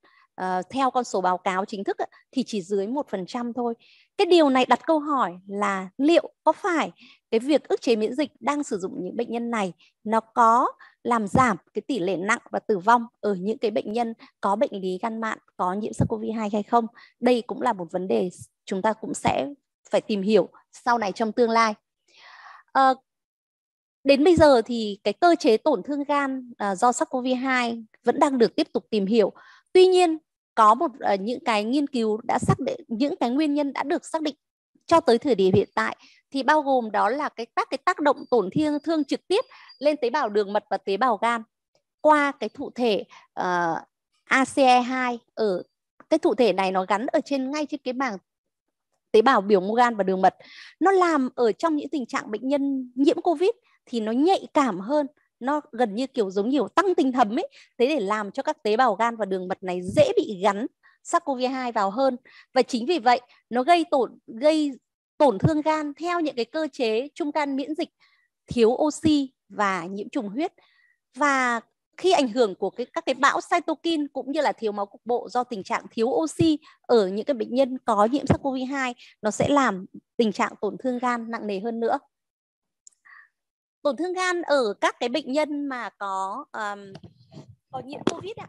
uh, theo con số báo cáo chính thức thì chỉ dưới một phần trăm thôi cái điều này đặt câu hỏi là liệu có phải cái việc ức chế miễn dịch đang sử dụng những bệnh nhân này nó có làm giảm cái tỷ lệ nặng và tử vong ở những cái bệnh nhân có bệnh lý gan mạn có nhiễm SARS-CoV-2 hay không? Đây cũng là một vấn đề chúng ta cũng sẽ phải tìm hiểu sau này trong tương lai. À, đến bây giờ thì cái cơ chế tổn thương gan à, do SARS-CoV-2 vẫn đang được tiếp tục tìm hiểu. Tuy nhiên có một uh, những cái nghiên cứu đã xác định những cái nguyên nhân đã được xác định cho tới thời điểm hiện tại thì bao gồm đó là cái các cái tác động tổn thương thương trực tiếp lên tế bào đường mật và tế bào gan qua cái thụ thể uh, ờ, ACE2 ở cái thụ thể này nó gắn ở trên ngay trên cái màng tế bào biểu mô gan và đường mật nó làm ở trong những tình trạng bệnh nhân nhiễm covid thì nó nhạy cảm hơn nó gần như kiểu giống nhiều tăng tinh thấm ấy thế để làm cho các tế bào gan và đường mật này dễ bị gắn SARS-CoV-2 vào hơn và chính vì vậy nó gây tổn gây tổn thương gan theo những cái cơ chế trung can miễn dịch thiếu oxy và nhiễm trùng huyết và khi ảnh hưởng của cái, các cái bão cytokine cũng như là thiếu máu cục bộ do tình trạng thiếu oxy ở những cái bệnh nhân có nhiễm SARS-CoV-2 nó sẽ làm tình trạng tổn thương gan nặng nề hơn nữa tổn thương gan ở các cái bệnh nhân mà có um, có nhiễm covid ạ à?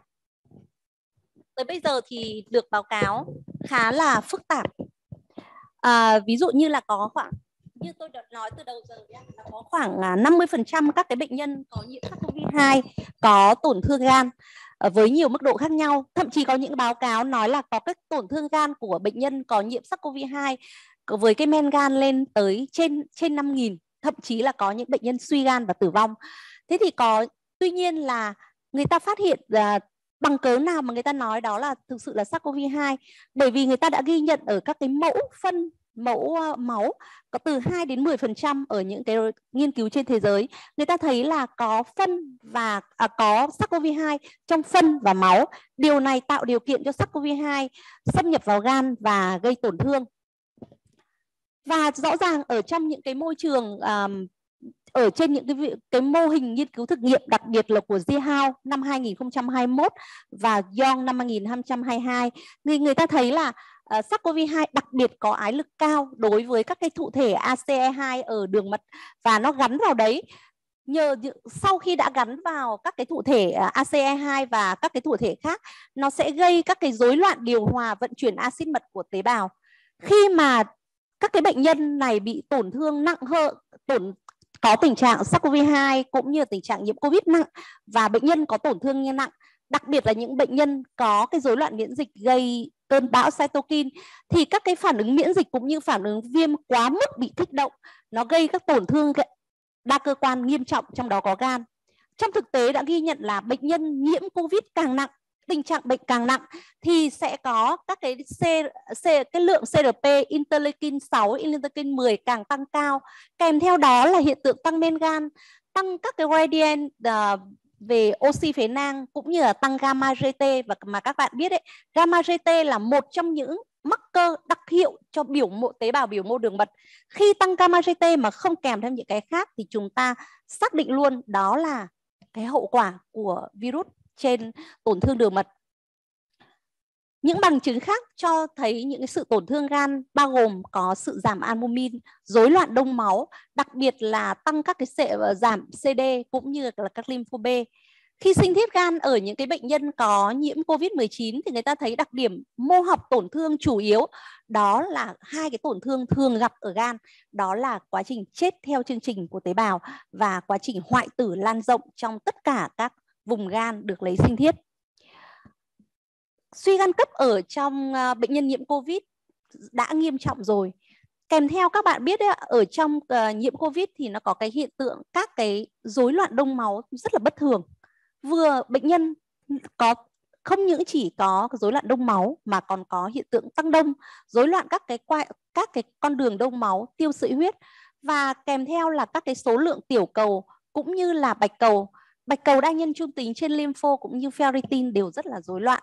tới bây giờ thì được báo cáo khá là phức tạp à, ví dụ như là có khoảng như tôi đã nói từ đầu giờ ấy, là có khoảng 50% à, các cái bệnh nhân có nhiễm SARS-CoV-2 có tổn thương gan ờ, với nhiều mức độ khác nhau. Thậm chí có những báo cáo nói là có các tổn thương gan của bệnh nhân có nhiễm SARS-CoV-2 với cái men gan lên tới trên trên 5.000 thậm chí là có những bệnh nhân suy gan và tử vong thế thì có tuy nhiên là người ta phát hiện là bằng cớ nào mà người ta nói đó là thực sự là SARS-CoV-2 bởi vì người ta đã ghi nhận ở các cái mẫu phân mẫu ờ, máu có từ 2 đến 10% ở những cái nghiên cứu trên thế giới người ta thấy là có phân và à, có SARS-CoV-2 trong phân và máu. Điều này tạo điều kiện cho SARS-CoV-2 xâm nhập vào gan và gây tổn thương và rõ ràng ở trong những cái môi trường um, ở trên những cái cái mô hình nghiên cứu thực nghiệm đặc biệt là của Zihao năm 2021 và Yong năm 2022 người người ta thấy là uh, ờ, SARS-CoV-2 đặc biệt có ái lực cao đối với các cái thụ thể ACE2 ở đường mật và nó gắn vào đấy nhờ sau khi đã gắn vào các cái thụ thể ờ, ACE2 và các cái thụ thể khác nó sẽ gây các cái rối loạn điều hòa vận chuyển axit mật của tế bào khi mà các cái bệnh nhân này bị tổn thương nặng hơn tổn có tình trạng SARS-CoV-2 cũng như tình trạng nhiễm COVID nặng và bệnh nhân có tổn thương như nặng, đặc biệt là những bệnh nhân có cái rối loạn miễn dịch gây cơn bão cytokine thì các cái phản ứng miễn dịch cũng như phản ứng viêm quá mức bị kích động nó gây các tổn thương đa cơ quan nghiêm trọng trong đó có gan. Trong thực tế đã ghi nhận là bệnh nhân nhiễm COVID càng nặng tình trạng bệnh càng nặng thì sẽ có các cái C, C cái lượng CRP interleukin 6, interleukin 10 càng tăng cao. Kèm theo đó là hiện tượng tăng men gan, tăng các cái gradient uh, về oxy phế nang cũng như là tăng gamma GT và mà các bạn biết đấy, gamma GT là một trong những marker đặc hiệu cho biểu mô tế bào biểu mô đường mật. Khi tăng gamma GT mà không kèm thêm những cái khác thì chúng ta xác định luôn đó là cái hậu quả của virus trên tổn thương đường mật. Những bằng chứng khác cho thấy những sự tổn thương gan bao gồm có sự giảm albumin, rối loạn đông máu, đặc biệt là tăng các cái sệ ờ, giảm CD cũng như là các lympho B. Khi sinh thiết gan ở những cái bệnh nhân có nhiễm COVID-19 thì người ta thấy đặc điểm mô học tổn thương chủ yếu đó là hai cái tổn thương thường gặp ở gan, đó là quá trình chết theo chương trình của tế bào và quá trình hoại tử lan rộng trong tất cả các vùng gan được lấy sinh thiết. Suy gan cấp ở trong à, bệnh nhân nhiễm COVID đã nghiêm trọng rồi. Kèm theo các bạn biết đấy, ở trong à, nhiễm COVID thì nó có cái hiện tượng các cái rối loạn đông máu rất là bất thường. Vừa bệnh nhân có không những chỉ có rối loạn đông máu mà còn có hiện tượng tăng đông, rối loạn các cái qua, các cái con đường đông máu, tiêu sợi huyết và kèm theo là các cái số lượng tiểu cầu cũng như là bạch cầu Bạch cầu đa nhân trung tính trên lympho cũng như ferritin đều rất là rối loạn.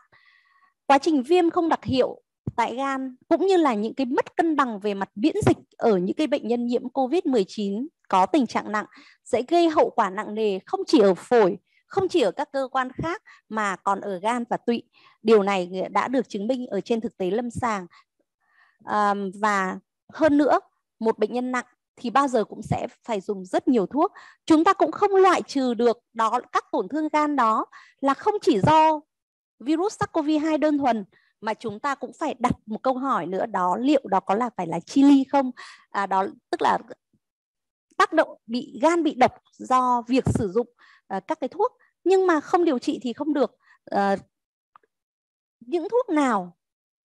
Quá trình viêm không đặc hiệu tại gan cũng như là những cái mất cân bằng về mặt miễn dịch ở những cái bệnh nhân nhiễm COVID-19 có tình trạng nặng sẽ gây hậu quả nặng nề không chỉ ở phổi, không chỉ ở các cơ quan khác mà còn ở gan và tụy. Điều này đã được chứng minh ở trên thực tế lâm sàng. À, và hơn nữa, một bệnh nhân nặng thì bao giờ cũng sẽ phải dùng rất nhiều thuốc. Chúng ta cũng không loại trừ được đó các tổn thương gan đó là không chỉ do virus SARS-CoV-2 đơn thuần mà chúng ta cũng phải đặt một câu hỏi nữa đó liệu đó có là phải là chili không? À, đó tức là tác động bị gan bị độc do việc sử dụng uh, các cái thuốc nhưng mà không điều trị thì không được. Uh, những thuốc nào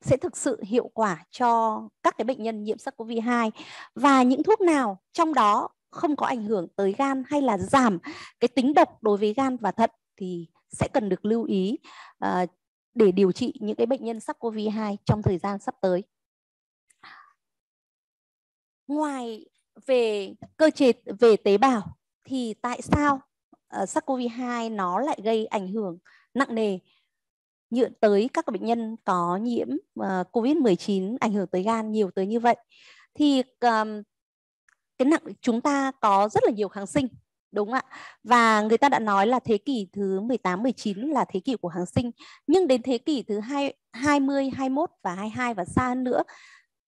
sẽ thực sự hiệu quả cho các cái bệnh nhân nhiễm SARS-CoV-2 và những thuốc nào trong đó không có ảnh hưởng tới gan hay là giảm cái tính độc đối với gan và thận thì sẽ cần được lưu ý ờ, để điều trị những cái bệnh nhân SARS-CoV-2 trong thời gian sắp tới. Ngoài về cơ chế về tế bào thì tại sao ờ, SARS-CoV-2 nó lại gây ảnh hưởng nặng nề nhựa tới các bệnh nhân có nhiễm uh, ờ, COVID-19 ảnh hưởng tới gan nhiều tới như vậy thì cái nặng chúng ta có rất là nhiều kháng sinh đúng ạ và người ta đã nói là thế kỷ thứ 18 19 là thế kỷ của kháng sinh nhưng đến thế kỷ thứ 2 20 21 và 22 và xa hơn nữa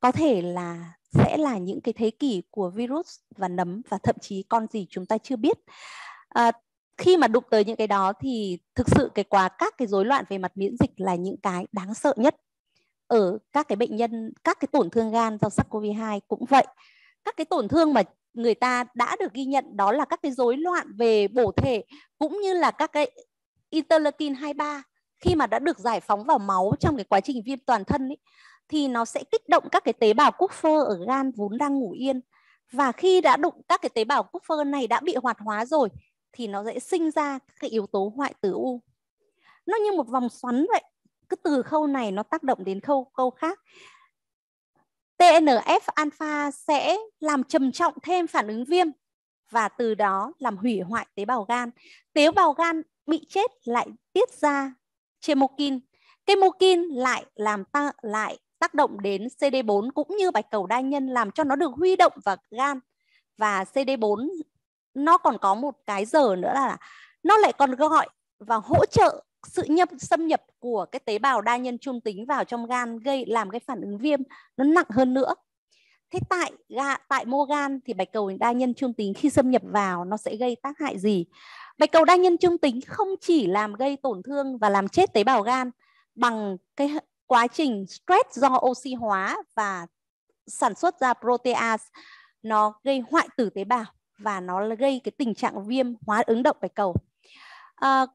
có thể là sẽ là những cái thế kỷ của virus và nấm và thậm chí con gì chúng ta chưa biết à, khi mà đụng tới những cái đó thì thực sự cái quá các cái rối loạn về mặt miễn dịch là những cái đáng sợ nhất ở các cái bệnh nhân các cái tổn thương gan do SARS-CoV-2 cũng vậy các cái tổn thương mà người ta đã được ghi nhận đó là các cái rối loạn về bổ thể cũng như là các cái interleukin 23 khi mà đã được giải phóng vào máu trong cái quá trình viêm toàn thân ấy, thì nó sẽ kích động các cái tế bào quốc phơ ở gan vốn đang ngủ yên và khi đã đụng các cái tế bào quốc phơ này đã bị hoạt hóa rồi thì nó sẽ sinh ra các yếu tố hoại tử u nó như một vòng xoắn vậy cứ từ khâu này nó tác động đến khâu khâu khác TNF alpha sẽ làm trầm trọng thêm phản ứng viêm và từ đó làm hủy hoại tế bào gan. Tế bào gan bị chết lại tiết ra chemokin. Chemokin lại làm ta lại tác động đến CD4 cũng như bạch cầu đa nhân làm cho nó được huy động vào gan và CD4 nó còn có một cái giờ nữa là nó lại còn gọi và hỗ trợ sự nhập xâm nhập của cái tế bào đa nhân trung tính vào trong gan gây làm cái phản ứng viêm nó nặng hơn nữa thế tại ga tại mô gan thì bạch cầu đa nhân trung tính khi xâm nhập vào nó sẽ gây tác hại gì bạch cầu đa nhân trung tính không chỉ làm gây tổn thương và làm chết tế bào gan bằng cái quá trình stress do oxy hóa và sản xuất ra protease nó gây hoại tử tế bào và nó gây cái tình trạng viêm hóa ứng động bạch cầu. À,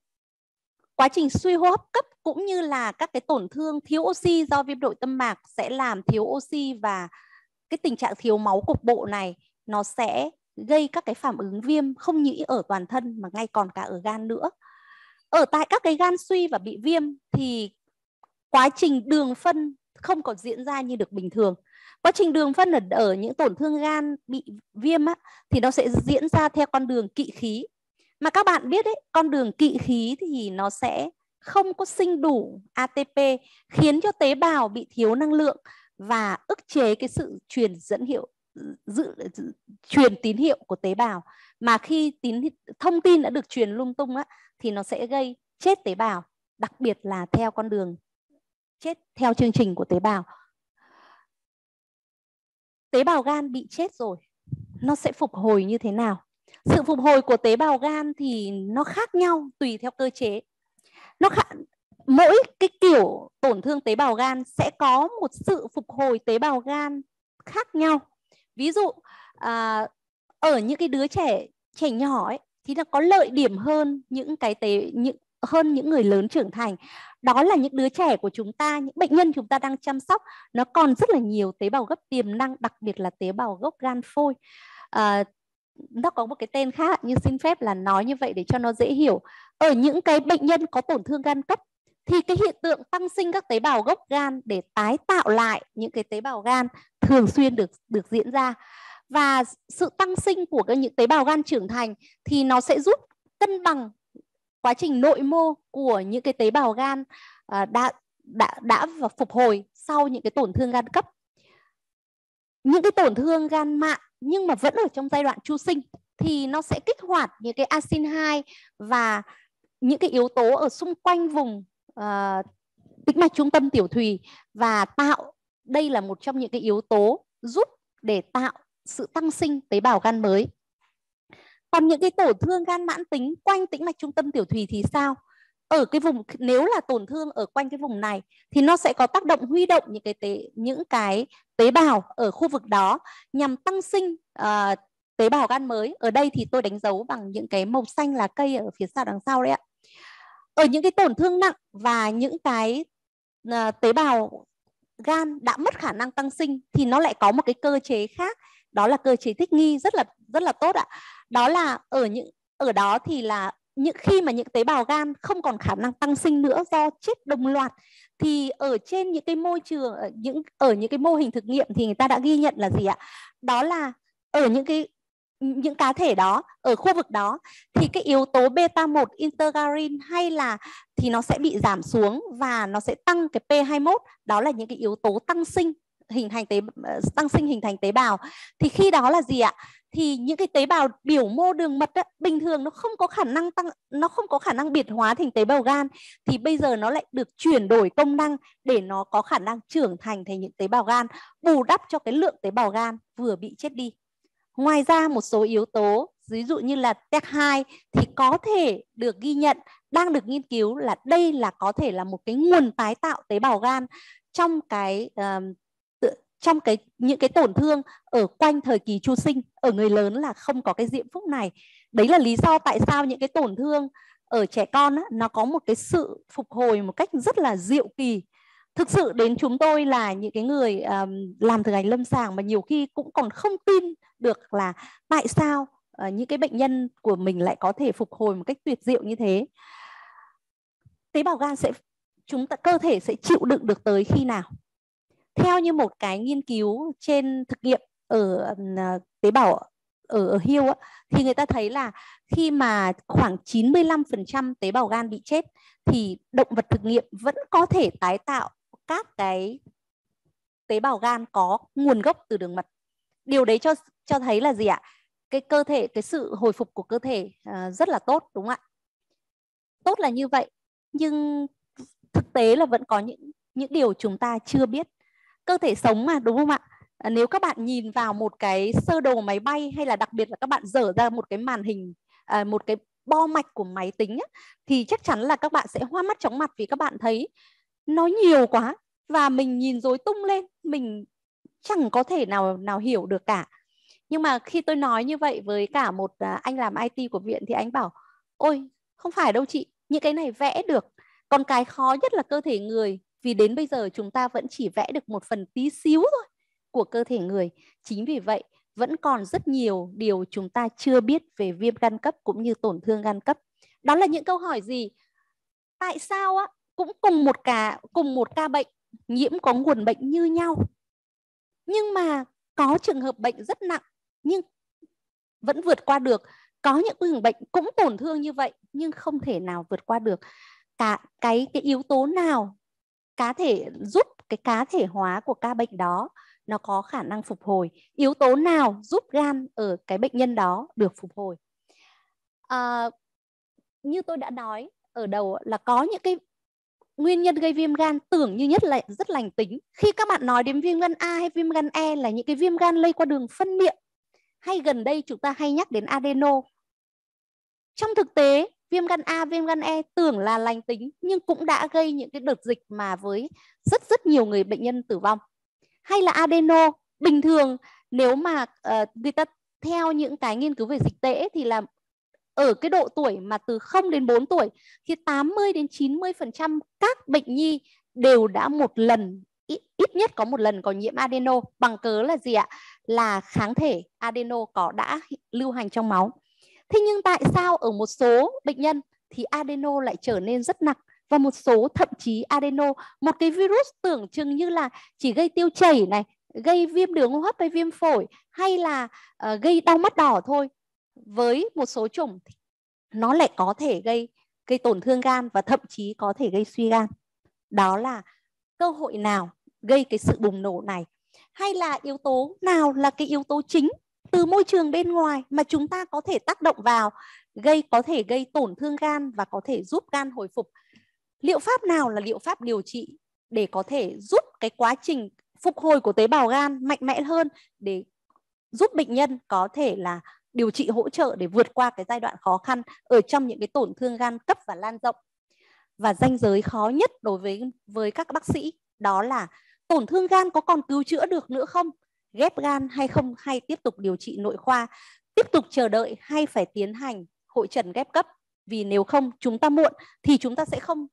quá trình suy hô hấp cấp cũng như là các cái tổn thương thiếu oxy do viêm nội tâm mạc sẽ làm thiếu oxy và cái tình trạng thiếu máu cục bộ này nó sẽ gây các cái phản ứng viêm không những ở toàn thân mà ngay còn cả ở gan nữa. Ở tại các cái gan suy và bị viêm thì quá trình đường phân không còn diễn ra như được bình thường quá trình đường phân ở, ở những tổn thương gan bị viêm á, thì nó sẽ diễn ra theo con đường kỵ khí mà các bạn biết đấy con đường kỵ khí thì nó sẽ không có sinh đủ ATP khiến cho tế bào bị thiếu năng lượng và ức chế cái sự truyền dẫn hiệu dự, dự, truyền tín hiệu của tế bào mà khi tín thông tin đã được truyền lung tung á, thì nó sẽ gây chết tế bào đặc biệt là theo con đường chết theo chương trình của tế bào tế bào gan bị chết rồi nó sẽ phục hồi như thế nào sự phục hồi của tế bào gan thì nó khác nhau tùy theo cơ chế nó khá, mỗi cái kiểu tổn thương tế bào gan sẽ có một sự phục hồi tế bào gan khác nhau ví dụ à, ở những cái đứa trẻ trẻ nhỏ ấy, thì nó có lợi điểm hơn những cái tế những hơn những người lớn trưởng thành đó là những đứa trẻ của chúng ta những bệnh nhân chúng ta đang chăm sóc nó còn rất là nhiều tế bào gốc tiềm năng đặc biệt là tế bào gốc gan phôi à, nó có một cái tên khác nhưng xin phép là nói như vậy để cho nó dễ hiểu ở những cái bệnh nhân có tổn thương gan cấp thì cái hiện tượng tăng sinh các tế bào gốc gan để tái tạo lại những cái tế bào gan thường xuyên được được diễn ra và sự tăng sinh của các những tế bào gan trưởng thành thì nó sẽ giúp cân bằng quá trình nội mô của những cái tế bào gan à, đã đã đã và phục hồi sau những cái tổn thương gan cấp những cái tổn thương gan mạn nhưng mà vẫn ở trong giai đoạn chu sinh thì nó sẽ kích hoạt những cái asin 2 và những cái yếu tố ở xung quanh vùng uh, tĩnh mạch trung tâm tiểu thùy và tạo đây là một trong những cái yếu tố giúp để tạo sự tăng sinh tế bào gan mới còn những cái tổn thương gan mãn tính quanh tĩnh mạch trung tâm tiểu thùy thì sao ở cái vùng nếu là tổn thương ở quanh cái vùng này thì nó sẽ có tác động huy động những cái tế những cái tế bào ở khu vực đó nhằm tăng sinh uh, tế bào gan mới ở đây thì tôi đánh dấu bằng những cái màu xanh là cây ở phía sau đằng sau đấy ạ ở những cái tổn thương nặng và những cái uh, tế bào gan đã mất khả năng tăng sinh thì nó lại có một cái cơ chế khác đó là cơ chế thích nghi rất là rất là tốt ạ đó là ở những ở đó thì là những khi mà những tế bào gan không còn khả năng tăng sinh nữa do chết đồng loạt thì ở trên những cái môi trường những ở những cái mô hình thực nghiệm thì người ta đã ghi nhận là gì ạ đó là ở những cái những cá thể đó ở khu vực đó thì cái yếu tố beta 1 integrin hay là thì nó sẽ bị giảm xuống và nó sẽ tăng cái P21 đó là những cái yếu tố tăng sinh hình thành tế ờ, tăng sinh hình thành tế bào thì khi đó là gì ạ thì những cái tế bào biểu mô đường mật ấy, bình thường nó không có khả năng tăng nó không có khả năng biệt hóa thành tế bào gan thì bây giờ nó lại được chuyển đổi công năng để nó có khả năng trưởng thành thành những tế bào gan bù đắp cho cái lượng tế bào gan vừa bị chết đi ngoài ra một số yếu tố ví dụ như là TEC2 thì có thể được ghi nhận đang được nghiên cứu là đây là có thể là một cái nguồn tái tạo tế bào gan trong cái uh, trong cái những cái tổn thương ở quanh thời kỳ chu sinh ở người lớn là không có cái diễm phúc này đấy là lý do tại sao những cái tổn thương ở trẻ con á, nó có một cái sự phục hồi một cách rất là diệu kỳ thực sự đến chúng tôi là những cái người um, làm thực hành lâm sàng mà nhiều khi cũng còn không tin được là tại sao uh, những cái bệnh nhân của mình lại có thể phục hồi một cách tuyệt diệu như thế tế bào gan sẽ chúng ta cơ thể sẽ chịu đựng được tới khi nào theo như một cái nghiên cứu trên thực nghiệm ở à, tế bào ở, ở hưu á, thì người ta thấy là khi mà khoảng 95% tế bào gan bị chết thì động vật thực nghiệm vẫn có thể tái tạo các cái tế bào gan có nguồn gốc từ đường mật. Điều đấy cho cho thấy là gì ạ? Cái cơ thể cái sự hồi phục của cơ thể uh, rất là tốt đúng không ạ? Tốt là như vậy nhưng thực tế là vẫn có những những điều chúng ta chưa biết cơ thể sống mà đúng không ạ à, nếu các bạn nhìn vào một cái sơ đồ máy bay hay là đặc biệt là các bạn dở ra một cái màn hình à, một cái bo mạch của máy tính thì chắc chắn là các bạn sẽ hoa mắt chóng mặt vì các bạn thấy nó nhiều quá và mình nhìn rối tung lên mình chẳng có thể nào nào hiểu được cả nhưng mà khi tôi nói như vậy với cả một à, anh làm IT của viện thì anh bảo ôi không phải đâu chị những cái này vẽ được còn cái khó nhất là cơ thể người vì đến bây giờ chúng ta vẫn chỉ vẽ được một phần tí xíu thôi của cơ thể người chính vì vậy vẫn còn rất nhiều điều chúng ta chưa biết về viêm gan cấp cũng như tổn thương gan cấp đó là những câu hỏi gì tại sao á cũng cùng một cả cùng một ca bệnh nhiễm có nguồn bệnh như nhau nhưng mà có trường hợp bệnh rất nặng nhưng vẫn vượt qua được có những trường bệnh cũng tổn thương như vậy nhưng không thể nào vượt qua được cả cái cái yếu tố nào cá thể giúp cái cá thể hóa của ca bệnh đó nó có khả năng phục hồi yếu tố nào giúp gan ở cái bệnh nhân đó được phục hồi à, như tôi đã nói ở đầu là có những cái nguyên nhân gây viêm gan tưởng như nhất là rất lành tính khi các bạn nói đến viêm gan A hay viêm gan E là những cái viêm gan lây qua đường phân miệng hay gần đây chúng ta hay nhắc đến adeno trong thực tế viêm gan A, viêm gan E tưởng là lành tính nhưng cũng đã gây những cái đợt dịch mà với rất rất nhiều người bệnh nhân tử vong. Hay là adeno, bình thường nếu mà uh, người ta theo những cái nghiên cứu về dịch tễ thì là ở cái độ tuổi mà từ 0 đến 4 tuổi thì 80 đến 90% các bệnh nhi đều đã một lần ít nhất có một lần có nhiễm adeno bằng cớ là gì ạ? Là kháng thể adeno có đã lưu hành trong máu. Thế nhưng tại sao ở một số bệnh nhân thì adeno lại trở nên rất nặng và một số thậm chí adeno, một cái virus tưởng chừng như là chỉ gây tiêu chảy này, gây viêm đường hô hấp hay viêm phổi hay là uh, gây đau mắt đỏ thôi. Với một số chủng nó lại có thể gây gây tổn thương gan và thậm chí có thể gây suy gan. Đó là cơ hội nào gây cái sự bùng nổ này hay là yếu tố nào là cái yếu tố chính từ môi trường bên ngoài mà chúng ta có thể tác động vào gây có thể gây tổn thương gan và có thể giúp gan hồi phục liệu pháp nào là liệu pháp điều trị để có thể giúp cái quá trình phục hồi của tế bào gan mạnh mẽ hơn để giúp bệnh nhân có thể là điều trị hỗ trợ để vượt qua cái giai đoạn khó khăn ở trong những cái tổn thương gan cấp và lan rộng và danh giới khó nhất đối với với các bác sĩ đó là tổn thương gan có còn cứu chữa được nữa không ghép gan hay không hay tiếp tục điều trị nội khoa, tiếp tục chờ đợi hay phải tiến hành hội trần ghép cấp vì nếu không chúng ta muộn thì chúng ta sẽ không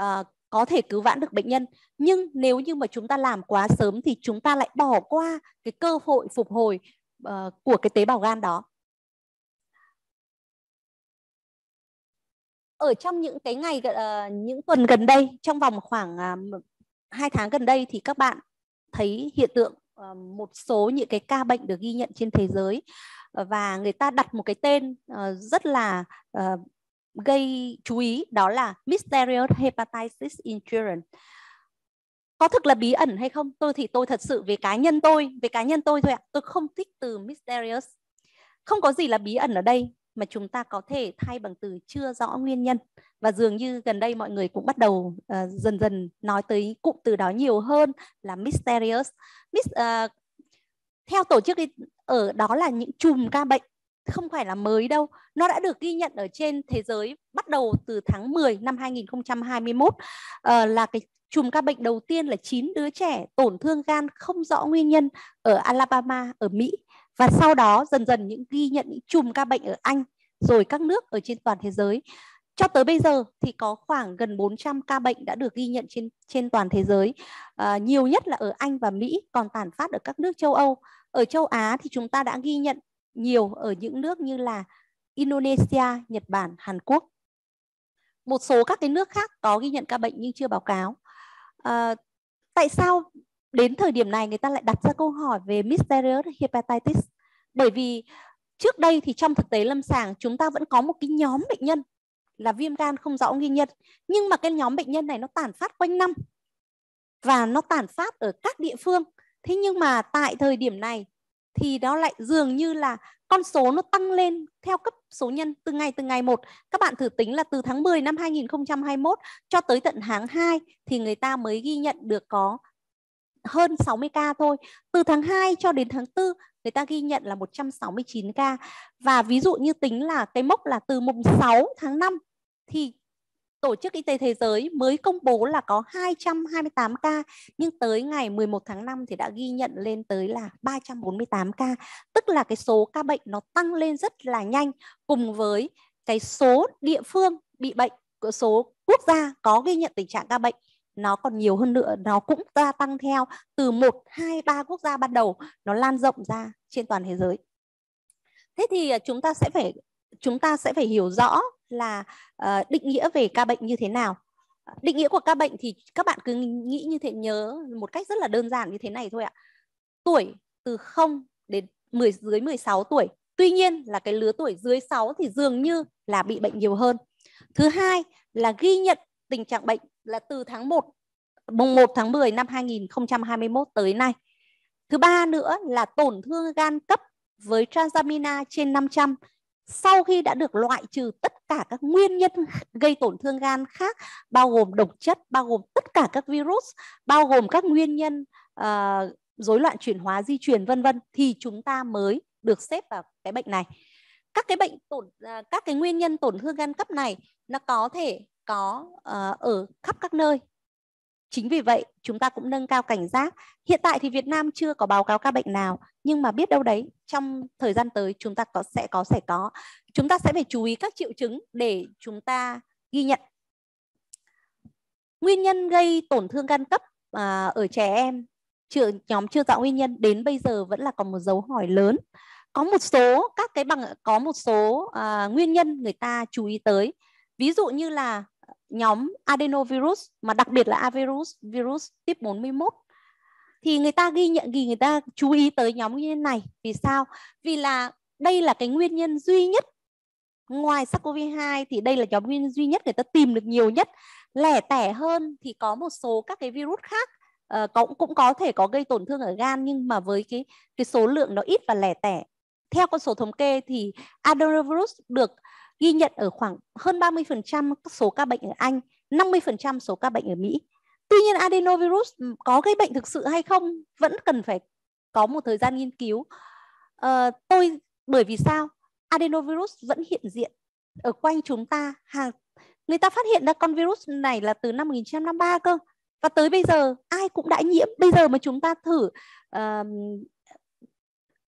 uh, có thể cứu vãn được bệnh nhân nhưng nếu như mà chúng ta làm quá sớm thì chúng ta lại bỏ qua cái cơ hội phục hồi uh, của cái tế bào gan đó ở trong những cái ngày uh, những tuần gần đây trong vòng khoảng uh, hai tháng gần đây thì các bạn thấy hiện tượng Ờ, một số những cái ca bệnh được ghi nhận trên thế giới ờ, và người ta đặt một cái tên ờ, rất là gây chú ý đó là Mysterious Hepatitis Insurance có thực là bí ẩn hay không tôi thì tôi thật sự về cá nhân tôi về cá nhân tôi thôi ạ tôi không thích từ mysterious không có gì là bí ẩn ở đây mà chúng ta có thể thay bằng từ chưa rõ nguyên nhân và dường như gần đây mọi người cũng bắt đầu uh, dần dần nói tới cụm từ đó nhiều hơn là mysterious Mis, uh, ờ, theo tổ chức ở đó là những chùm ca bệnh không phải là mới đâu, nó đã được ghi nhận ở trên thế giới bắt đầu từ tháng 10 năm 2021 uh, ờ, là cái chùm ca bệnh đầu tiên là 9 đứa trẻ tổn thương gan không rõ nguyên nhân ở Alabama ở Mỹ và sau đó dần dần những ghi nhận những chùm ca bệnh ở Anh rồi các nước ở trên toàn thế giới cho tới bây giờ thì có khoảng gần 400 ca bệnh đã được ghi nhận trên trên toàn thế giới à, nhiều nhất là ở Anh và Mỹ còn tàn phát ở các nước châu Âu ở châu Á thì chúng ta đã ghi nhận nhiều ở những nước như là Indonesia, Nhật Bản, Hàn Quốc. Một số các cái nước khác có ghi nhận ca bệnh nhưng chưa báo cáo. À, tại sao đến thời điểm này người ta lại đặt ra câu hỏi về mysterious hepatitis bởi vì trước đây thì trong thực tế lâm sàng chúng ta vẫn có một cái nhóm bệnh nhân là viêm gan không rõ nguyên nhân nhưng mà cái nhóm bệnh nhân này nó tản phát quanh năm và nó tản phát ở các địa phương thế nhưng mà tại thời điểm này thì nó lại dường như là con số nó tăng lên theo cấp số nhân từ ngày từ ngày một. Các bạn thử tính là từ tháng 10 năm 2021 cho tới tận tháng 2 thì người ta mới ghi nhận được có hơn 60 ca thôi. Từ tháng 2 cho đến tháng 4 người ta ghi nhận là 169 ca. Và ví dụ như tính là cái mốc là từ mùng 6 tháng 5 thì Tổ chức Y tế Thế giới mới công bố là có 228 ca, nhưng tới ngày 11 tháng 5 thì đã ghi nhận lên tới là 348 ca, tức là cái số ca bệnh nó tăng lên rất là nhanh cùng với cái số địa phương bị bệnh của số quốc gia có ghi nhận tình trạng ca bệnh nó còn nhiều hơn nữa nó cũng gia tăng theo từ một hai ba quốc gia ban đầu nó lan rộng ra trên toàn thế giới thế thì à, chúng ta sẽ phải chúng ta sẽ phải hiểu rõ là uh, định nghĩa về ca bệnh như thế nào định nghĩa của ca bệnh thì các bạn cứ nghĩ như thế nhớ một cách rất là đơn giản như thế này thôi ạ tuổi từ 0 đến 10 dưới 16 tuổi tuy nhiên là cái lứa tuổi dưới 6 thì dường như là bị bệnh nhiều hơn thứ hai là ghi nhận tình trạng bệnh là từ tháng 1 mùng 1 tháng 10 năm 2021 tới nay. Thứ ba nữa là tổn thương gan cấp với transamina trên 500 sau khi đã được loại trừ tất cả các nguyên nhân gây tổn thương gan khác bao gồm độc chất, bao gồm tất cả các virus, bao gồm các nguyên nhân uh, rối loạn chuyển hóa di truyền vân vân thì chúng ta mới được xếp vào cái bệnh này. Các cái bệnh tổn uh, các cái nguyên nhân tổn thương gan cấp này nó có thể có ờ, ở khắp các nơi. Chính vì vậy, chúng ta cũng nâng cao cảnh giác. Hiện tại thì Việt Nam chưa có báo cáo ca bệnh nào, nhưng mà biết đâu đấy, trong thời gian tới chúng ta có sẽ có sẽ có. Chúng ta sẽ phải chú ý các triệu chứng để chúng ta ghi nhận. Nguyên nhân gây tổn thương gan cấp à, ở trẻ em chưa, nhóm chưa rõ nguyên nhân đến bây giờ vẫn là còn một dấu hỏi lớn có một số các cái bằng có một số à, nguyên nhân người ta chú ý tới ví dụ như là nhóm adenovirus mà đặc biệt là avirus virus tiếp 41 thì người ta ghi nhận gì người ta chú ý tới nhóm như thế này vì sao vì là đây là cái nguyên nhân duy nhất ngoài SARS-CoV-2 thì đây là nhóm nguyên nhân duy nhất người ta tìm được nhiều nhất lẻ tẻ hơn thì có một số các cái virus khác uh, ờ, cũng cũng có thể có gây tổn thương ở gan nhưng mà với cái cái số lượng nó ít và lẻ tẻ theo con số thống kê thì adenovirus được ghi nhận ở khoảng hơn 30% số ca bệnh ở Anh, 50% số ca bệnh ở Mỹ. Tuy nhiên adenovirus có gây bệnh thực sự hay không vẫn cần phải có một thời gian nghiên cứu. À, tôi bởi vì sao adenovirus vẫn hiện diện ở quanh chúng ta hàng người ta phát hiện ra con virus này là từ năm 1953 cơ và tới bây giờ ai cũng đã nhiễm bây giờ mà chúng ta thử uh,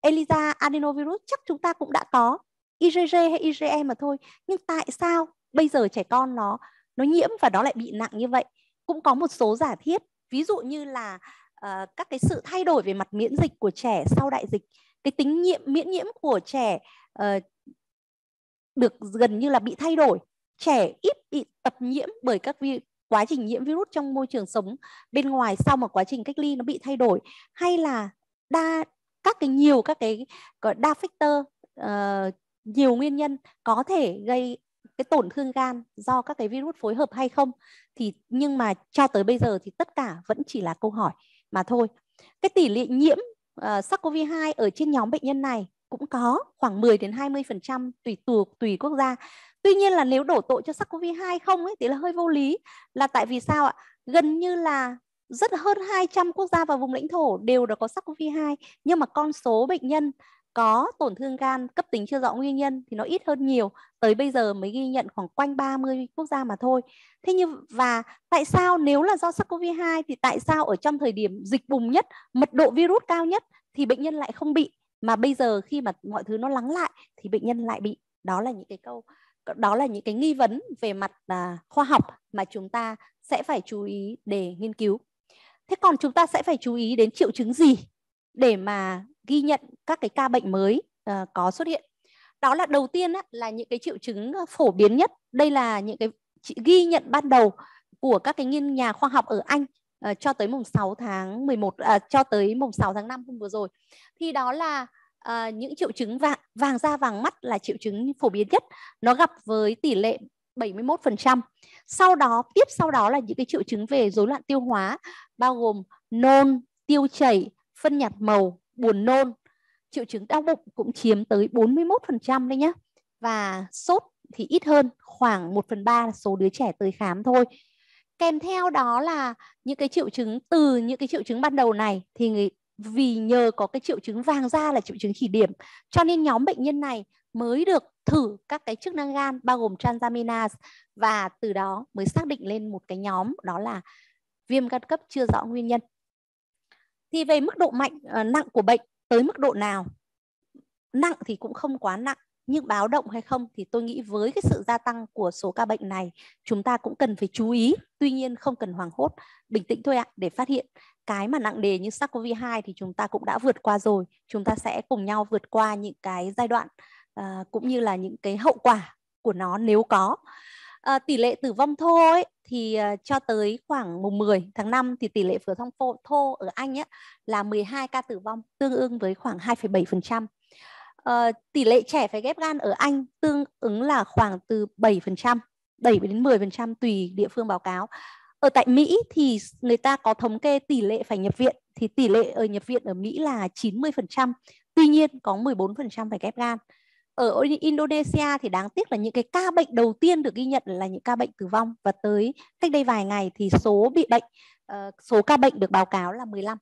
Elisa adenovirus chắc chúng ta cũng đã có IgG hay IgM e mà thôi nhưng tại sao bây giờ trẻ con nó nó nhiễm và nó lại bị nặng như vậy cũng có một số giả thiết ví dụ như là uh, các cái sự thay đổi về mặt miễn dịch của trẻ sau đại dịch cái tính nhiễm miễn nhiễm của trẻ uh, được gần như là bị thay đổi trẻ ít bị tập nhiễm bởi các vi quá trình nhiễm virus trong môi trường sống bên ngoài sau một quá trình cách ly nó bị thay đổi hay là đa các cái nhiều các cái có đa factor uh, nhiều nguyên nhân có thể gây cái tổn thương gan do các cái virus phối hợp hay không thì nhưng mà cho tới bây giờ thì tất cả vẫn chỉ là câu hỏi mà thôi. Cái tỷ lệ nhiễm uh, ờ, SARS-CoV-2 ở trên nhóm bệnh nhân này cũng có khoảng 10 đến 20% tùy thuộc tùy quốc gia. Tuy nhiên là nếu đổ tội cho SARS-CoV-2 không ấy thì là hơi vô lý là tại vì sao ạ? Gần như là rất hơn 200 quốc gia và vùng lãnh thổ đều đã có SARS-CoV-2 nhưng mà con số bệnh nhân có tổn thương gan cấp tính chưa rõ nguyên nhân thì nó ít hơn nhiều tới bây giờ mới ghi nhận khoảng quanh 30 quốc gia mà thôi thế nhưng và tại sao nếu là do SARS-CoV-2 thì tại sao ở trong thời điểm dịch bùng nhất mật độ virus cao nhất thì bệnh nhân lại không bị mà bây giờ khi mà mọi thứ nó lắng lại thì bệnh nhân lại bị đó là những cái câu đó là những cái nghi vấn về mặt à, khoa học mà chúng ta sẽ phải chú ý để nghiên cứu thế còn chúng ta sẽ phải chú ý đến triệu chứng gì để mà ghi nhận các cái ca bệnh mới uh, có xuất hiện đó là đầu tiên á, là những cái triệu chứng ờ, phổ biến nhất đây là những cái ghi nhận ban đầu của các cái nghiên nhà khoa học ở Anh uh, cho tới mùng 6 tháng 11 uh, à, cho tới mùng 6 tháng 5 hôm vừa rồi thì đó là uh, những triệu chứng vàng vàng da vàng mắt là triệu chứng phổ biến nhất nó gặp với tỷ lệ 71%. Sau đó tiếp sau đó là những cái triệu chứng về rối loạn tiêu hóa bao gồm nôn, tiêu chảy, phân nhạt màu, buồn nôn, triệu chứng đau bụng cũng chiếm tới 41% đấy nhé. Và sốt thì ít hơn, khoảng 1 phần 3 số đứa trẻ tới khám thôi. Kèm theo đó là những cái triệu chứng từ những cái triệu chứng ban đầu này thì người, vì nhờ có cái triệu chứng vàng da là triệu chứng chỉ điểm cho nên nhóm bệnh nhân này mới được thử các cái chức năng gan bao gồm transaminase và từ đó mới xác định lên một cái nhóm đó là viêm gan cấp chưa rõ nguyên nhân thì về mức độ mạnh ờ, nặng của bệnh tới mức độ nào nặng thì cũng không quá nặng nhưng báo động hay không thì tôi nghĩ với cái sự gia tăng của số ca bệnh này chúng ta cũng cần phải chú ý tuy nhiên không cần hoảng hốt bình tĩnh thôi ạ để phát hiện cái mà nặng đề như SARS-CoV-2 thì chúng ta cũng đã vượt qua rồi chúng ta sẽ cùng nhau vượt qua những cái giai đoạn à, cũng như là những cái hậu quả của nó nếu có à, tỷ lệ tử vong thôi thì uh, cho tới khoảng mùng 10 tháng 5 thì tỷ lệ phổi thông phô, thô ở Anh ấy, là 12 ca tử vong tương ứng với khoảng 2,7%. Uh, ờ, tỷ lệ trẻ phải ghép gan ở Anh tương ứng là khoảng từ 7%, 7 đến 10% tùy địa phương báo cáo. Ở tại Mỹ thì người ta có thống kê tỷ lệ phải nhập viện thì tỷ lệ ở ờ, nhập viện ở Mỹ là 90%, tuy nhiên có 14% phải ghép gan ở Indonesia thì đáng tiếc là những cái ca bệnh đầu tiên được ghi nhận là những ca bệnh tử vong và tới cách đây vài ngày thì số bị bệnh ờ, số ca bệnh được báo cáo là 15.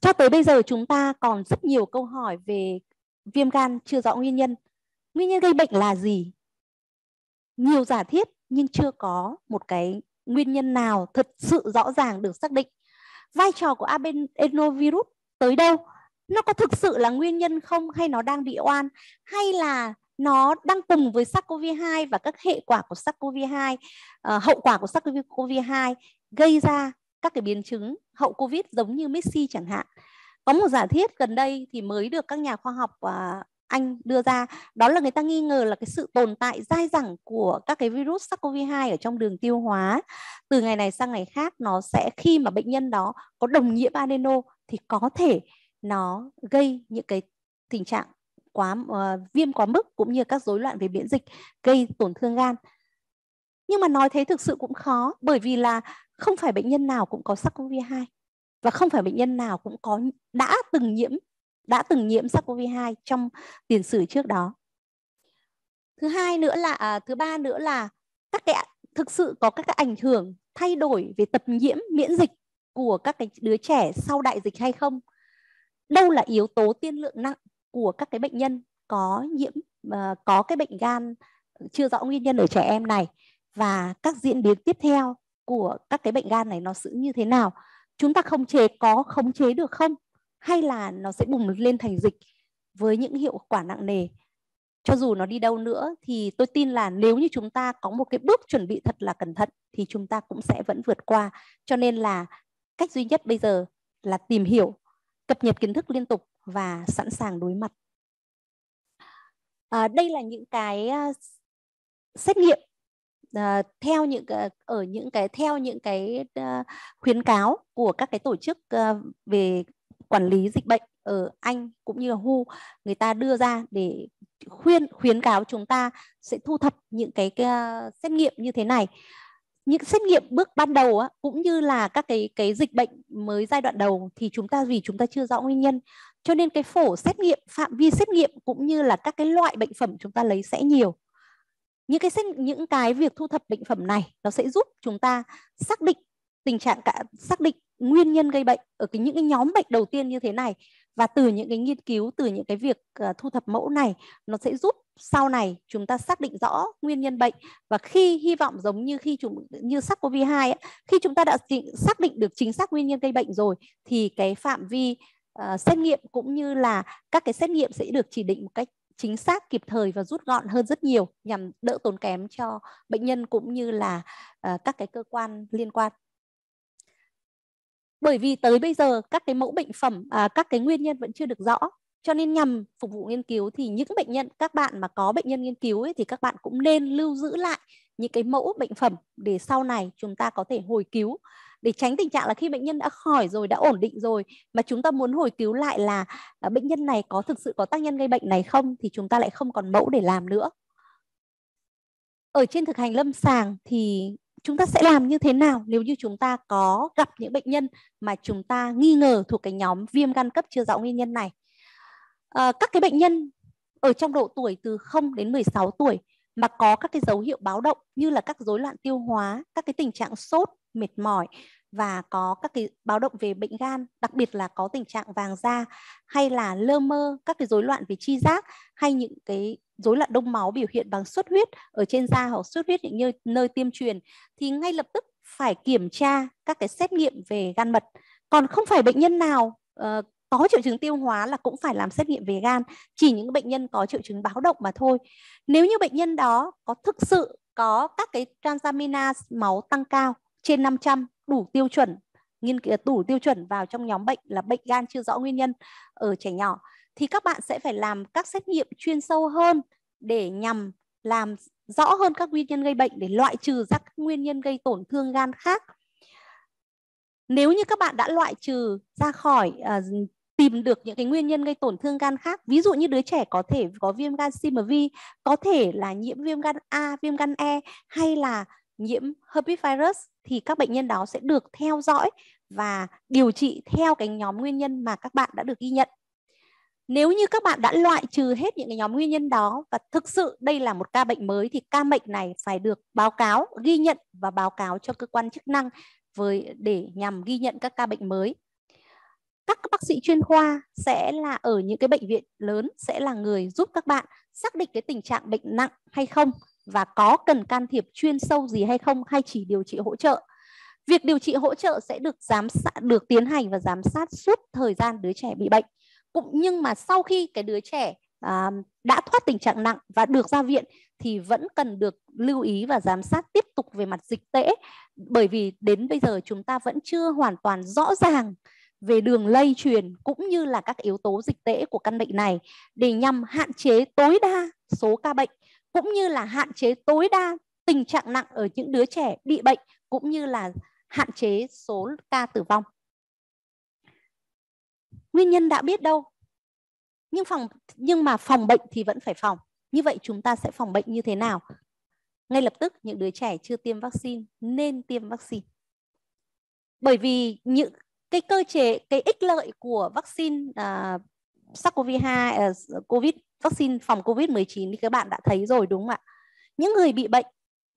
Cho tới bây giờ chúng ta còn rất nhiều câu hỏi về viêm gan chưa rõ nguyên nhân. Nguyên nhân gây bệnh là gì? Nhiều giả thiết nhưng chưa có một cái nguyên nhân nào thật sự rõ ràng được xác định. Vai trò của adenovirus tới đâu? nó có thực sự là nguyên nhân không hay nó đang bị oan hay là nó đang cùng với SARS-CoV-2 và các hệ quả của SARS-CoV-2, uh, ờ, hậu quả của SARS-CoV-2 gây ra các cái biến chứng hậu COVID giống như Messi chẳng hạn. Có một giả thiết gần đây thì mới được các nhà khoa học uh, anh đưa ra đó là người ta nghi ngờ là cái sự tồn tại dai dẳng của các cái virus SARS-CoV-2 ở trong đường tiêu hóa từ ngày này sang ngày khác nó sẽ khi mà bệnh nhân đó có đồng nhiễm adeno thì có thể nó gây những cái tình trạng quá uh, viêm quá mức cũng như các rối loạn về miễn dịch gây tổn thương gan nhưng mà nói thế thực sự cũng khó bởi vì là không phải bệnh nhân nào cũng có SARS-CoV-2 và không phải bệnh nhân nào cũng có đã từng nhiễm đã từng nhiễm SARS-CoV-2 trong tiền sử trước đó. Thứ hai nữa là à, thứ ba nữa là các cái thực sự có các cái ảnh hưởng thay đổi về tập nhiễm miễn dịch của các cái đứa trẻ sau đại dịch hay không đâu là yếu tố tiên lượng nặng của các cái bệnh nhân có nhiễm ờ, có cái bệnh gan chưa rõ nguyên nhân ở trẻ em này và các diễn biến tiếp theo của các cái bệnh gan này nó sẽ như thế nào chúng ta không chế có khống chế được không hay là nó sẽ bùng lên thành dịch với những hiệu quả nặng nề cho dù nó đi đâu nữa thì tôi tin là nếu như chúng ta có một cái bước chuẩn bị thật là cẩn thận thì chúng ta cũng sẽ vẫn vượt qua cho nên là cách duy nhất bây giờ là tìm hiểu cập nhật kiến thức liên tục và sẵn sàng đối mặt. À, đây là những cái ờ, xét nghiệm à, theo những cái, ở những cái theo những cái à, khuyến cáo của các cái tổ chức à, về quản lý dịch bệnh ở Anh cũng như là WHO người ta đưa ra để khuyên khuyến cáo chúng ta sẽ thu thập những cái, cái xét nghiệm như thế này những xét nghiệm bước ban đầu á, cũng như là các cái cái dịch bệnh mới giai đoạn đầu thì chúng ta vì chúng ta chưa rõ nguyên nhân cho nên cái phổ xét nghiệm phạm vi xét nghiệm cũng như là các cái loại bệnh phẩm chúng ta lấy sẽ nhiều những cái xét, những cái việc thu thập bệnh phẩm này nó sẽ giúp chúng ta xác định tình trạng cả xác định nguyên nhân gây bệnh ở cái những cái nhóm bệnh đầu tiên như thế này và từ những cái nghiên cứu từ những cái việc ờ, thu thập mẫu này nó sẽ giúp sau này chúng ta xác định rõ nguyên nhân bệnh và khi hy vọng giống như khi chúng như sars cov 2 khi chúng ta đã xác định được chính xác nguyên nhân gây bệnh rồi thì cái phạm vi uh, xét nghiệm cũng như là các cái xét nghiệm sẽ được chỉ định một cách chính xác kịp thời và rút gọn hơn rất nhiều nhằm đỡ tốn kém cho bệnh nhân cũng như là uh, các cái cơ quan liên quan bởi vì tới bây giờ các cái mẫu bệnh phẩm à, các cái nguyên nhân vẫn chưa được rõ cho nên nhằm phục vụ nghiên cứu thì những bệnh nhân các bạn mà có bệnh nhân nghiên cứu ấy, thì các bạn cũng nên lưu giữ lại những cái mẫu bệnh phẩm để sau này chúng ta có thể hồi cứu để tránh tình trạng là khi bệnh nhân đã khỏi rồi đã ổn định rồi mà chúng ta muốn hồi cứu lại là à, bệnh nhân này có thực sự có tác nhân gây bệnh này không thì chúng ta lại không còn mẫu để làm nữa ở trên thực hành lâm sàng thì chúng ta sẽ làm như thế nào nếu như chúng ta có gặp những bệnh nhân mà chúng ta nghi ngờ thuộc cái nhóm viêm gan cấp chưa rõ nguyên nhân này. À, các cái bệnh nhân ở trong độ tuổi từ 0 đến 16 tuổi mà có các cái dấu hiệu báo động như là các rối loạn tiêu hóa, các cái tình trạng sốt, mệt mỏi và có các cái báo động về bệnh gan, đặc biệt là có tình trạng vàng da hay là lơ mơ, các cái rối loạn về chi giác hay những cái rối loạn đông máu biểu hiện bằng xuất huyết ở trên da hoặc xuất huyết những nơi, nơi tiêm truyền thì ngay lập tức phải kiểm tra các cái xét nghiệm về gan mật. Còn không phải bệnh nhân nào uh, có triệu chứng tiêu hóa là cũng phải làm xét nghiệm về gan, chỉ những bệnh nhân có triệu chứng báo động mà thôi. Nếu như bệnh nhân đó có thực sự có các cái transaminase máu tăng cao trên 500 đủ tiêu chuẩn nghiên cứu đủ tiêu chuẩn vào trong nhóm bệnh là bệnh gan chưa rõ nguyên nhân ở trẻ nhỏ thì các bạn sẽ phải làm các xét nghiệm chuyên sâu hơn để nhằm làm rõ hơn các nguyên nhân gây bệnh để loại trừ ra các nguyên nhân gây tổn thương gan khác. Nếu như các bạn đã loại trừ ra khỏi à, tìm được những cái nguyên nhân gây tổn thương gan khác, ví dụ như đứa trẻ có thể có viêm gan CMV, có thể là nhiễm viêm gan A, viêm gan E hay là nhiễm herpes virus thì các bệnh nhân đó sẽ được theo dõi và điều trị theo cái nhóm nguyên nhân mà các bạn đã được ghi nhận. Nếu như các bạn đã loại trừ hết những cái nhóm nguyên nhân đó và thực sự đây là một ca bệnh mới thì ca bệnh này phải được báo cáo, ghi nhận và báo cáo cho cơ quan chức năng với để nhằm ghi nhận các ca bệnh mới. Các bác sĩ chuyên khoa sẽ là ở những cái bệnh viện lớn sẽ là người giúp các bạn xác định cái tình trạng bệnh nặng hay không và có cần can thiệp chuyên sâu gì hay không hay chỉ điều trị hỗ trợ. Việc điều trị hỗ trợ sẽ được giám sát được tiến hành và giám sát suốt thời gian đứa trẻ bị bệnh. Cũng nhưng mà sau khi cái đứa trẻ à, đã thoát tình trạng nặng và được ra viện thì vẫn cần được lưu ý và giám sát tiếp tục về mặt dịch tễ bởi vì đến bây giờ chúng ta vẫn chưa hoàn toàn rõ ràng về đường lây truyền cũng như là các yếu tố dịch tễ của căn bệnh này để nhằm hạn chế tối đa số ca bệnh cũng như là hạn chế tối đa tình trạng nặng ở những đứa trẻ bị bệnh cũng như là hạn chế số ca tử vong. Nguyên nhân đã biết đâu. Nhưng phòng nhưng mà phòng bệnh thì vẫn phải phòng. Như vậy chúng ta sẽ phòng bệnh như thế nào? Ngay lập tức những đứa trẻ chưa tiêm vaccine nên tiêm vaccine. Bởi vì những cái cơ chế cái ích lợi của vaccine uh, à, SARS-CoV-2 uh, à, COVID vaccine phòng COVID-19 thì các bạn đã thấy rồi đúng không ạ? Những người bị bệnh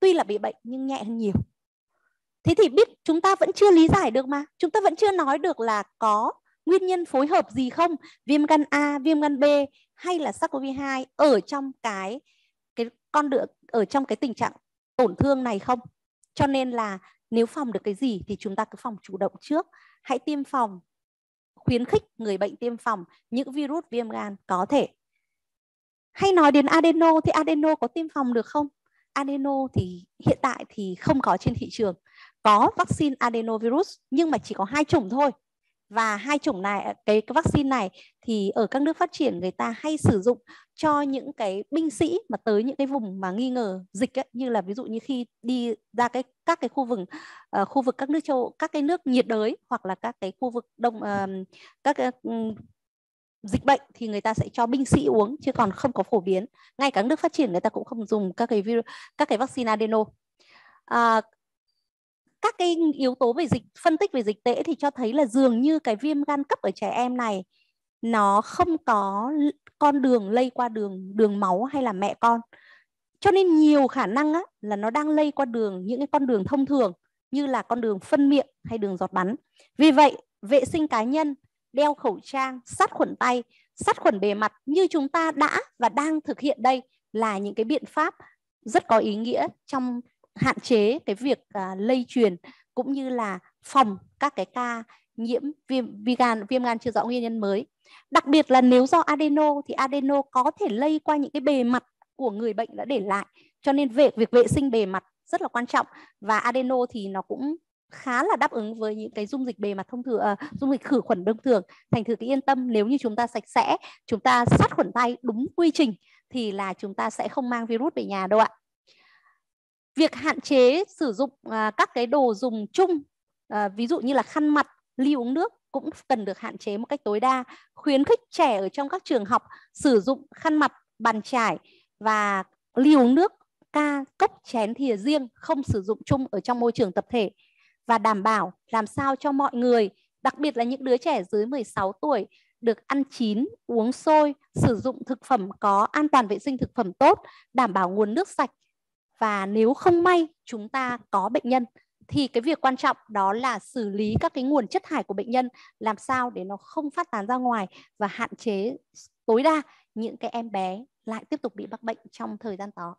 tuy là bị bệnh nhưng nhẹ hơn nhiều. Thế thì biết chúng ta vẫn chưa lý giải được mà, chúng ta vẫn chưa nói được là có nguyên nhân phối hợp gì không, viêm gan A, viêm gan B hay là SARS-CoV-2 ở trong cái cái con đường ở trong cái tình trạng tổn thương này không. Cho nên là nếu phòng được cái gì thì chúng ta cứ phòng chủ động trước, hãy tiêm phòng khuyến khích người bệnh tiêm phòng những virus viêm gan có thể hay nói đến adeno thì adeno có tiêm phòng được không adeno thì hiện tại thì không có trên thị trường có vaccine adenovirus nhưng mà chỉ có hai chủng thôi và hai chủng này cái, cái vaccine này thì ở các nước phát triển người ta hay sử dụng cho những cái binh sĩ mà tới những cái vùng mà nghi ngờ dịch ấy, như là ví dụ như khi đi ra cái các cái khu vực uh, khu vực các nước châu các cái nước nhiệt đới hoặc là các cái khu vực đông uh, các uh, dịch bệnh thì người ta sẽ cho binh sĩ uống chứ còn không có phổ biến ngay cả nước phát triển người ta cũng không dùng các cái virus các cái vaccine adeno à, các cái yếu tố về dịch phân tích về dịch tễ thì cho thấy là dường như cái viêm gan cấp ở trẻ em này nó không có con đường lây qua đường đường máu hay là mẹ con cho nên nhiều khả năng á, là nó đang lây qua đường những cái con đường thông thường như là con đường phân miệng hay đường giọt bắn vì vậy vệ sinh cá nhân đeo khẩu trang, sát khuẩn tay, sát khuẩn bề mặt như chúng ta đã và đang thực hiện đây là những cái biện pháp rất có ý nghĩa trong hạn chế cái việc uh, lây truyền cũng như là phòng các cái ca nhiễm viêm vi gan viêm gan chưa rõ nguyên nhân mới. Đặc biệt là nếu do adeno thì adeno có thể lây qua những cái bề mặt của người bệnh đã để lại. Cho nên việc việc vệ sinh bề mặt rất là quan trọng và adeno thì nó cũng khá là đáp ứng với những cái dung dịch bề mặt thông thường à, dung dịch khử khuẩn thông thường thành thử cái yên tâm nếu như chúng ta sạch sẽ chúng ta sát khuẩn tay đúng quy trình thì là chúng ta sẽ không mang virus về nhà đâu ạ việc hạn chế sử dụng à, các cái đồ dùng chung à, ví dụ như là khăn mặt ly uống nước cũng cần được hạn chế một cách tối đa khuyến khích trẻ ở trong các trường học sử dụng khăn mặt bàn chải và ly uống nước ca cốc chén thìa riêng không sử dụng chung ở trong môi trường tập thể và đảm bảo làm sao cho mọi người, đặc biệt là những đứa trẻ dưới 16 tuổi được ăn chín, uống sôi, sử dụng thực phẩm có an toàn vệ sinh thực phẩm tốt, đảm bảo nguồn nước sạch và nếu không may chúng ta có bệnh nhân thì cái việc quan trọng đó là xử lý các cái nguồn chất thải của bệnh nhân làm sao để nó không phát tán ra ngoài và hạn chế tối đa những cái em bé lại tiếp tục bị mắc bệnh trong thời gian đó.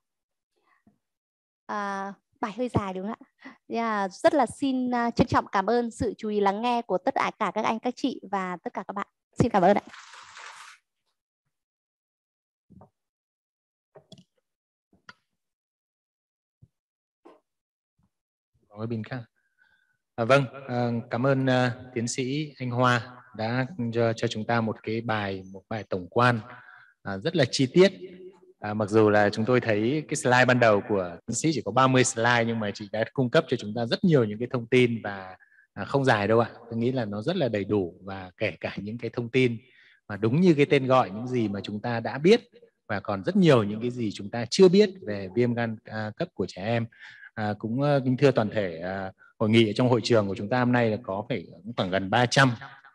À, bài hơi dài đúng không ạ? Yeah, rất là xin uh, trân trọng cảm ơn sự chú ý lắng nghe của tất cả các anh các chị và tất cả các bạn. Xin cảm ơn ạ. Nói khác. À, vâng, à, cảm ơn à, tiến sĩ Anh Hoa đã cho, cho chúng ta một cái bài một bài tổng quan à, rất là chi tiết À, mặc dù là chúng tôi thấy cái slide ban đầu của tiến sĩ chỉ có 30 slide nhưng mà chị đã cung cấp cho chúng ta rất nhiều những cái thông tin và à, không dài đâu ạ. Tôi nghĩ là nó rất là đầy đủ và kể cả những cái thông tin mà đúng như cái tên gọi những gì mà chúng ta đã biết và còn rất nhiều những cái gì chúng ta chưa biết về viêm gan à, cấp của trẻ em. À, cũng à, kính thưa toàn thể à, hội nghị trong hội trường của chúng ta hôm nay là có phải khoảng gần 300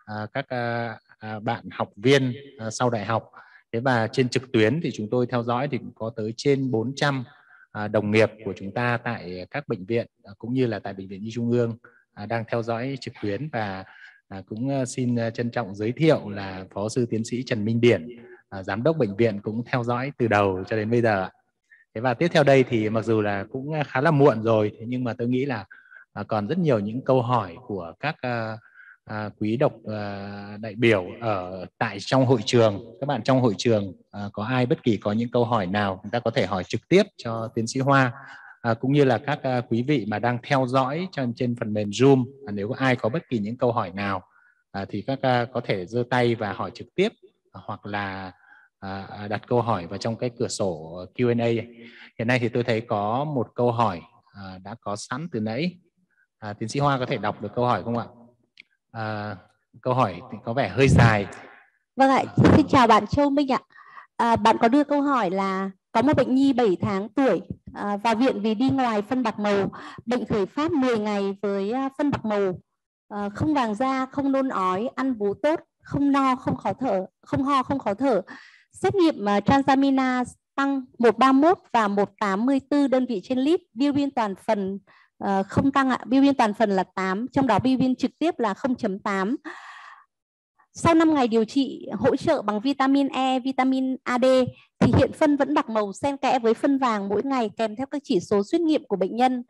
à, các à, à, bạn học viên à, sau đại học Thế và trên trực tuyến thì chúng tôi theo dõi thì cũng có tới trên 400 à, đồng nghiệp của chúng ta tại các bệnh viện à, cũng như là tại bệnh viện Nhi Trung ương à, đang theo dõi trực tuyến và cũng xin trân trọng giới thiệu là Phó sư tiến sĩ Trần Minh Điển, giám đốc bệnh viện cũng theo dõi từ đầu cho đến bây giờ. Thế và tiếp theo đây thì mặc dù là cũng khá là muộn rồi nhưng mà tôi nghĩ là còn rất nhiều những câu hỏi của các à, quý độc à, đại biểu ở tại trong hội trường các bạn trong hội trường à, có ai bất kỳ có những câu hỏi nào chúng ta có thể hỏi trực tiếp cho tiến sĩ Hoa à, cũng như là các à, quý vị mà đang theo dõi trên, trên phần mềm Zoom à, nếu ai có bất kỳ những câu hỏi nào à, thì các à, có thể giơ tay và hỏi trực tiếp à, hoặc là à, à, đặt câu hỏi vào trong cái cửa sổ Q&A hiện nay thì tôi thấy có một câu hỏi à, đã có sẵn từ nãy à, tiến sĩ Hoa có thể đọc được câu hỏi không ạ? À, câu hỏi có vẻ hơi dài. Vâng ạ, xin chào bạn Châu Minh ạ. À, bạn có đưa câu hỏi là có một bệnh nhi 7 tháng tuổi à, vào viện vì đi ngoài phân bạc màu, bệnh khởi phát 10 ngày với à, phân bạc màu, à, không vàng da, không nôn ói, ăn bú tốt, không no, không khó thở, không ho, không khó thở. Xét nghiệm uh, transamina tăng 131 và 184 đơn vị trên lít, bilirubin toàn phần Ờ, không tăng ạ, biêu viên toàn phần là 8, trong đó biêu viên trực tiếp là 0.8. Sau 5 ngày điều trị hỗ trợ bằng vitamin E, vitamin AD thì hiện phân vẫn đặc màu xen kẽ với phân vàng mỗi ngày kèm theo các chỉ số xét nghiệm của bệnh nhân.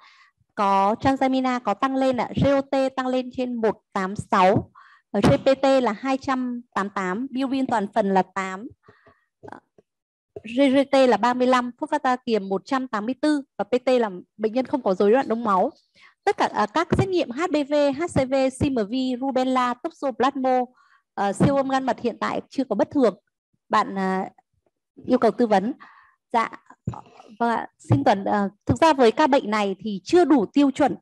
Có transamina có tăng lên ạ, GOT tăng lên trên 186, ờ, GPT là 288, biovin toàn phần là 8. GGT là 35, phốt phát ta tiềm 184 và PT là bệnh nhân không có rối loạn đông máu. Tất cả à, các xét nghiệm HBV, HCV, CMV, rubella, toxoplasmo, à, siêu âm gan mật hiện tại chưa có bất thường. Bạn à, yêu cầu tư vấn. Dạ, vâng Xin tuần à, thực ra với ca bệnh này thì chưa đủ tiêu chuẩn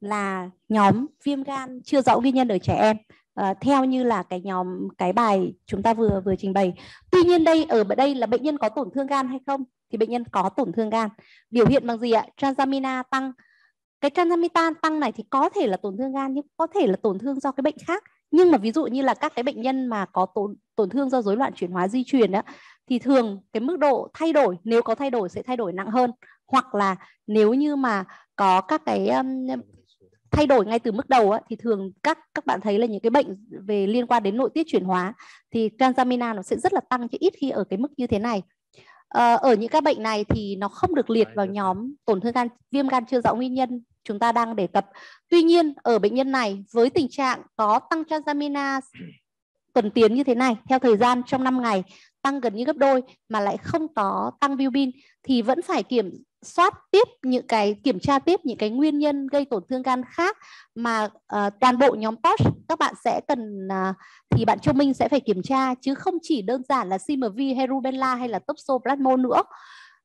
là nhóm viêm gan chưa rõ nguyên nhân ở trẻ em Ờ, theo như là cái nhóm cái bài chúng ta vừa vừa trình bày tuy nhiên đây ở đây là bệnh nhân có tổn thương gan hay không thì bệnh nhân có tổn thương gan biểu hiện bằng gì ạ transamina tăng cái transamina tăng này thì có thể là tổn thương gan nhưng có thể là tổn thương do cái bệnh khác nhưng mà ví dụ như là các cái bệnh nhân mà có tổn tổn thương do rối loạn chuyển hóa di truyền đó thì thường cái mức độ thay đổi nếu có thay đổi sẽ thay đổi nặng hơn hoặc là nếu như mà có các cái um, thay đổi ngay từ mức đầu á, thì thường các các bạn thấy là những cái bệnh về liên quan đến nội tiết chuyển hóa thì transamina nó sẽ rất là tăng chứ ít khi ở cái mức như thế này à, ở những các bệnh này thì nó không được liệt vào nhóm tổn thương gan viêm gan chưa rõ nguyên nhân chúng ta đang đề cập tuy nhiên ở bệnh nhân này với tình trạng có tăng transamina tuần tiến như thế này theo thời gian trong 5 ngày tăng gần như gấp đôi mà lại không có tăng bilirubin thì vẫn phải kiểm soát tiếp những cái kiểm tra tiếp những cái nguyên nhân gây tổn thương gan khác mà uh, toàn bộ nhóm post các bạn sẽ cần uh, thì bạn Châu Minh sẽ phải kiểm tra chứ không chỉ đơn giản là CMV hay rubella hay là toxoplasmo nữa.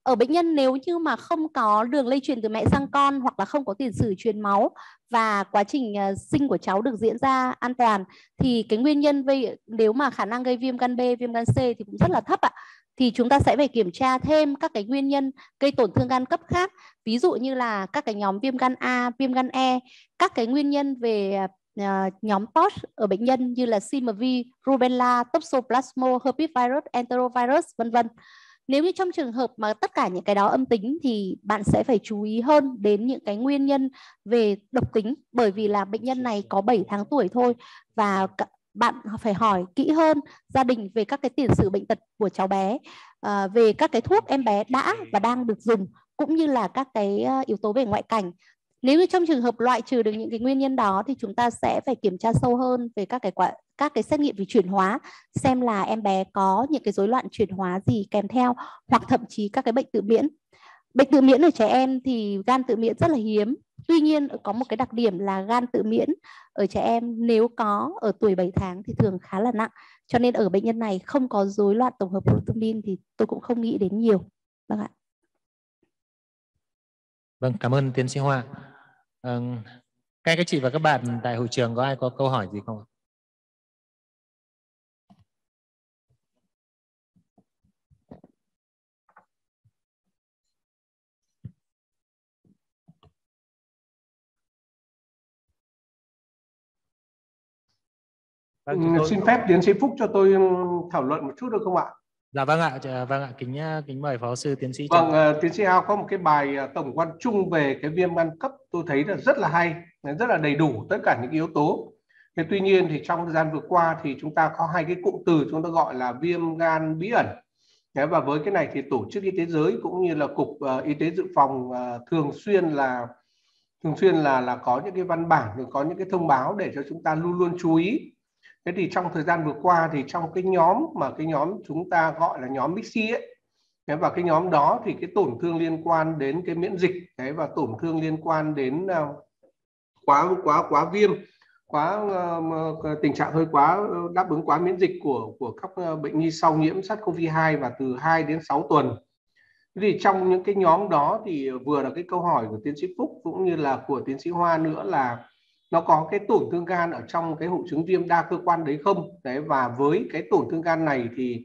Ở bệnh nhân nếu như mà không có đường lây truyền từ mẹ sang con hoặc là không có tiền sử truyền máu và quá trình uh, sinh của cháu được diễn ra an toàn thì cái nguyên nhân về nếu mà khả năng gây viêm gan B, viêm gan C thì cũng rất là thấp ạ thì chúng ta sẽ phải kiểm tra thêm các cái nguyên nhân gây tổn thương gan cấp khác ví dụ như là các cái nhóm viêm gan A, viêm gan E, các cái nguyên nhân về uh, nhóm POS ở bệnh nhân như là CMV, rubella, toxoplasmo, herpes virus, enterovirus vân vân. Nếu như trong trường hợp mà tất cả những cái đó âm tính thì bạn sẽ phải chú ý hơn đến những cái nguyên nhân về độc tính bởi vì là bệnh nhân này có 7 tháng tuổi thôi và bạn phải hỏi kỹ hơn gia đình về các cái tiền sử bệnh tật của cháu bé à, về các cái thuốc em bé đã và đang được dùng cũng như là các cái ờ, yếu tố về ngoại cảnh nếu như trong trường hợp loại trừ được những cái nguyên nhân đó thì chúng ta sẽ phải kiểm tra sâu hơn về các cái quả, các cái xét nghiệm về chuyển hóa xem là em bé có những cái rối loạn chuyển hóa gì kèm theo hoặc thậm chí các cái bệnh tự miễn bệnh tự miễn ở trẻ em thì gan tự miễn rất là hiếm Tuy nhiên có một cái đặc điểm là gan tự miễn ở trẻ em nếu có ở tuổi 7 tháng thì thường khá là nặng. Cho nên ở bệnh nhân này không có rối loạn tổng hợp protein thì tôi cũng không nghĩ đến nhiều. Vâng ạ. Vâng, cảm ơn tiến sĩ Hoa. À, các anh các chị và các bạn tại hội trường có ai có câu hỏi gì không ạ? Vâng, ừ, tôi... Xin phép tiến sĩ Phúc cho tôi thảo luận một chút được không ạ? Dạ vâng ạ, dạ vâng ạ, kính kính mời phó sư tiến sĩ. Vâng, uh, tiến sĩ Ao có một cái bài ờ, tổng quan chung về cái viêm gan cấp tôi thấy là rất là hay, ờ, rất là đầy đủ tất cả những yếu tố. Thế tuy nhiên thì trong thời gian vừa qua thì chúng ta có hai cái cụm từ chúng ta gọi là viêm gan bí ẩn. Thế và với cái này thì tổ chức y tế giới cũng như là cục uh, y tế dự phòng uh, thường xuyên là thường xuyên là là có những cái văn bản, có những cái thông báo để cho chúng ta luôn luôn chú ý thế thì trong thời gian vừa qua thì trong cái nhóm mà cái nhóm chúng ta gọi là nhóm mixi ấy và cái nhóm đó thì cái tổn thương liên quan đến cái miễn dịch đấy và tổn thương liên quan đến à, quá quá quá viêm quá ờ, ờ, tình trạng hơi quá ờ, đáp ứng quá miễn dịch của của các bệnh nhi sau nhiễm SARS-CoV-2 và từ 2 đến 6 tuần. Thì trong những cái nhóm đó thì vừa là cái câu hỏi của tiến sĩ Phúc cũng như là của tiến sĩ Hoa nữa là nó có cái tổn thương gan ở trong cái hội chứng viêm đa cơ quan đấy không đấy và với cái tổn thương gan này thì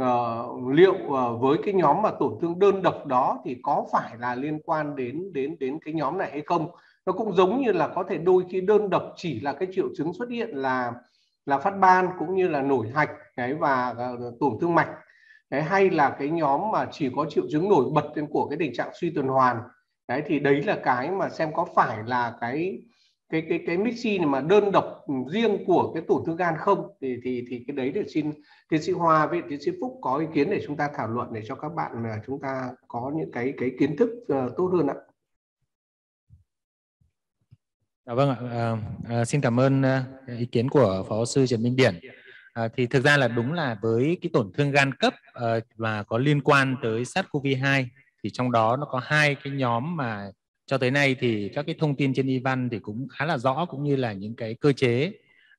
uh, liệu uh, với cái nhóm mà tổn thương đơn độc đó thì có phải là liên quan đến đến đến cái nhóm này hay không nó cũng giống như là có thể đôi khi đơn độc chỉ là cái triệu chứng xuất hiện là là phát ban cũng như là nổi hạch cái và uh, tổn thương mạch đấy, hay là cái nhóm mà chỉ có triệu chứng nổi bật của cái tình trạng suy tuần hoàn đấy thì đấy là cái mà xem có phải là cái cái cái cái mixi mà đơn độc riêng của cái tổn thương gan không thì thì thì cái đấy để xin tiến sĩ Hoa với tiến sĩ Phúc có ý kiến để chúng ta thảo luận để cho các bạn là chúng ta có những cái cái kiến thức ờ, tốt hơn ạ. Dạ vâng ạ, à, à, xin cảm ơn ý kiến của phó sư Trần Minh Điển. À, thì thực ra là đúng là với cái tổn thương gan cấp uh, mà có liên quan tới SARS-CoV-2 thì trong đó nó có hai cái nhóm mà cho tới nay thì các cái thông tin trên y thì cũng khá là rõ cũng như là những cái cơ chế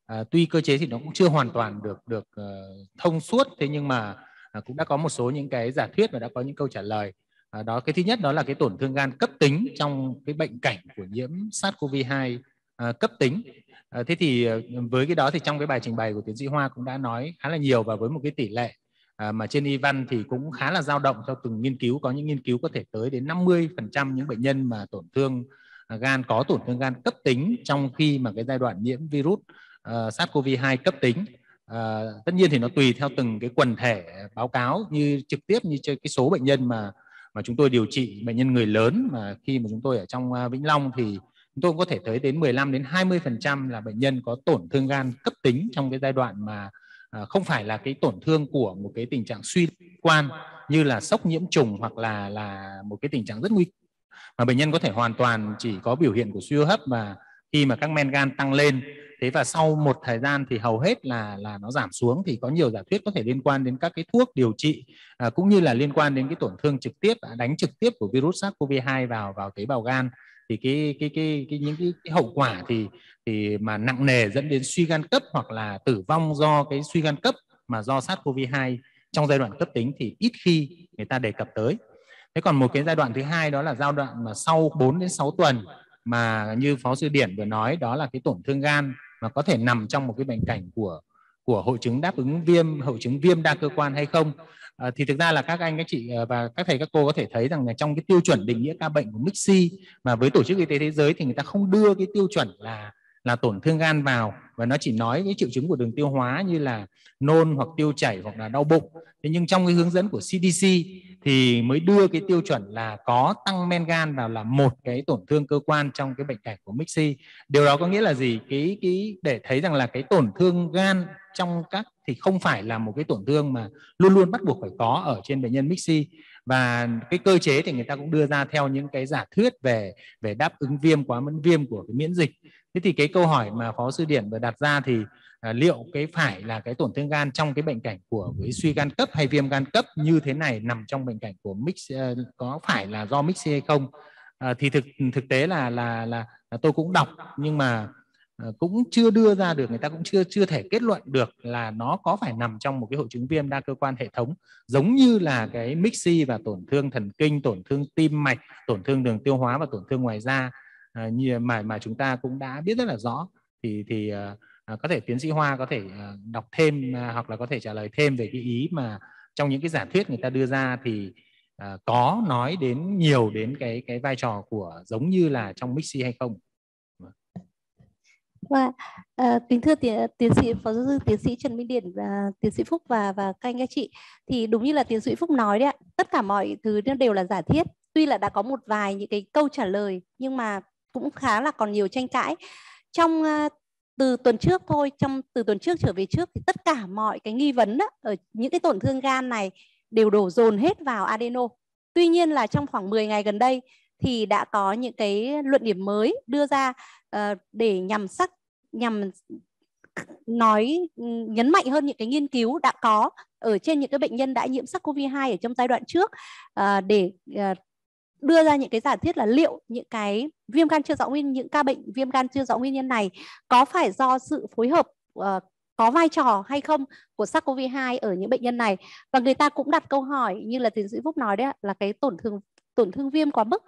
à, tuy cơ chế thì nó cũng chưa hoàn toàn được được uh, thông suốt thế nhưng mà à, cũng đã có một số những cái giả thuyết và đã có những câu trả lời à, đó cái thứ nhất đó là cái tổn thương gan cấp tính trong cái bệnh cảnh của nhiễm SARS-CoV-2 à, cấp tính à, thế thì ờ, với cái đó thì trong cái bài trình bày của tiến sĩ Hoa cũng đã nói khá là nhiều và với một cái tỷ lệ à, mà trên y văn thì cũng khá là dao động theo từng nghiên cứu có những nghiên cứu có thể tới đến 50% những bệnh nhân mà tổn thương à, gan có tổn thương gan cấp tính trong khi mà cái giai đoạn nhiễm virus uh, ờ, SARS-CoV-2 cấp tính À, tất nhiên thì nó tùy theo từng cái quần thể báo cáo như trực tiếp như cái số bệnh nhân mà mà chúng tôi điều trị bệnh nhân người lớn mà khi mà chúng tôi ở trong à, Vĩnh Long thì chúng tôi cũng có thể tới đến 15 đến 20 phần trăm là bệnh nhân có tổn thương gan cấp tính trong cái giai đoạn mà Ờ, không phải là cái tổn thương của một cái tình trạng suy quan như là sốc nhiễm trùng hoặc là là một cái tình trạng rất nguy mà bệnh nhân có thể hoàn toàn chỉ có biểu hiện của suy hô hấp và khi mà các men gan tăng lên thế và sau một thời gian thì hầu hết là là nó giảm xuống thì có nhiều giả thuyết có thể liên quan đến các cái thuốc điều trị à, cũng như là liên quan đến cái tổn thương trực tiếp đánh trực tiếp của virus SARS-CoV-2 vào vào tế bào gan thì cái cái cái, cái những cái, cái hậu quả thì thì mà nặng nề dẫn đến suy gan cấp hoặc là tử vong do cái suy gan cấp mà do SARS-CoV-2 trong giai đoạn cấp tính thì ít khi người ta đề cập tới. Thế còn một cái giai đoạn thứ hai đó là giai đoạn mà sau 4 đến 6 tuần mà như phó sư Điển vừa nói đó là cái tổn thương gan mà có thể nằm trong một cái bệnh cảnh của của hội chứng đáp ứng viêm, hội chứng viêm đa cơ quan hay không Ờ, thì thực ra là các anh các chị ờ, và các thầy các cô có thể thấy rằng là trong cái tiêu chuẩn định nghĩa ca bệnh của MIXI mà với tổ chức y tế thế giới thì người ta không đưa cái tiêu chuẩn là là tổn thương gan vào và nó chỉ nói cái triệu chứng của đường tiêu hóa như là nôn hoặc tiêu chảy hoặc là đau bụng thế nhưng trong cái hướng dẫn của CDC thì mới đưa cái tiêu chuẩn là có tăng men gan vào là một cái tổn thương cơ quan trong cái bệnh cảnh của Mixi điều đó có nghĩa là gì cái cái để thấy rằng là cái tổn thương gan trong các thì không phải là một cái tổn thương mà luôn luôn bắt buộc phải có ở trên bệnh nhân Mixi và cái cơ chế thì người ta cũng đưa ra theo những cái giả thuyết về về đáp ứng viêm quá mẫn viêm của cái miễn dịch thế thì cái câu hỏi mà phó sư điển vừa đặt ra thì à, liệu cái phải là cái tổn thương gan trong cái bệnh cảnh của với suy gan cấp hay viêm gan cấp như thế này nằm trong bệnh cảnh của mix ờ, có phải là do mix hay không à, thì thực thực tế là là là, là tôi cũng đọc nhưng mà Ờ, cũng chưa đưa ra được người ta cũng chưa chưa thể kết luận được là nó có phải nằm trong một cái hội chứng viêm đa cơ quan hệ thống giống như là cái mixi và tổn thương thần kinh tổn thương tim mạch tổn thương đường tiêu hóa và tổn thương ngoài da ờ, như mà mà chúng ta cũng đã biết rất là rõ thì thì ờ, có thể tiến sĩ Hoa có thể đọc thêm hoặc là có thể trả lời thêm về cái ý mà trong những cái giả thuyết người ta đưa ra thì có nói đến nhiều đến cái cái vai trò của giống như là trong mixi hay không? Và vâng à, ờ, kính thưa tiến, tiến sĩ phó giáo sư tiến sĩ Trần Minh Điển và tiến sĩ Phúc và và các anh các chị thì đúng như là tiến sĩ Phúc nói đấy ạ, tất cả mọi thứ đều là giả thiết. Tuy là đã có một vài những cái câu trả lời nhưng mà cũng khá là còn nhiều tranh cãi. Trong ờ, từ tuần trước thôi, trong từ tuần trước trở về trước thì tất cả mọi cái nghi vấn đó, ở những cái tổn thương gan này đều đổ dồn hết vào adeno. Tuy nhiên là trong khoảng 10 ngày gần đây thì đã có những cái luận điểm mới đưa ra Ờ, để nhằm sắc nhằm nói ừ, nhấn mạnh hơn những cái nghiên cứu đã có ở trên những cái bệnh nhân đã nhiễm SARS-CoV-2 ở trong giai đoạn trước ờ, để ờ, đưa ra những cái giả thiết là liệu những cái viêm gan chưa rõ nguyên những ca bệnh viêm gan chưa rõ nguyên nhân này có phải do sự phối hợp có vai trò hay không của SARS-CoV-2 ở những bệnh nhân này và người ta cũng đặt câu hỏi như là tiến sĩ Phúc nói đấy là cái tổn thương tổn thương viêm quá mức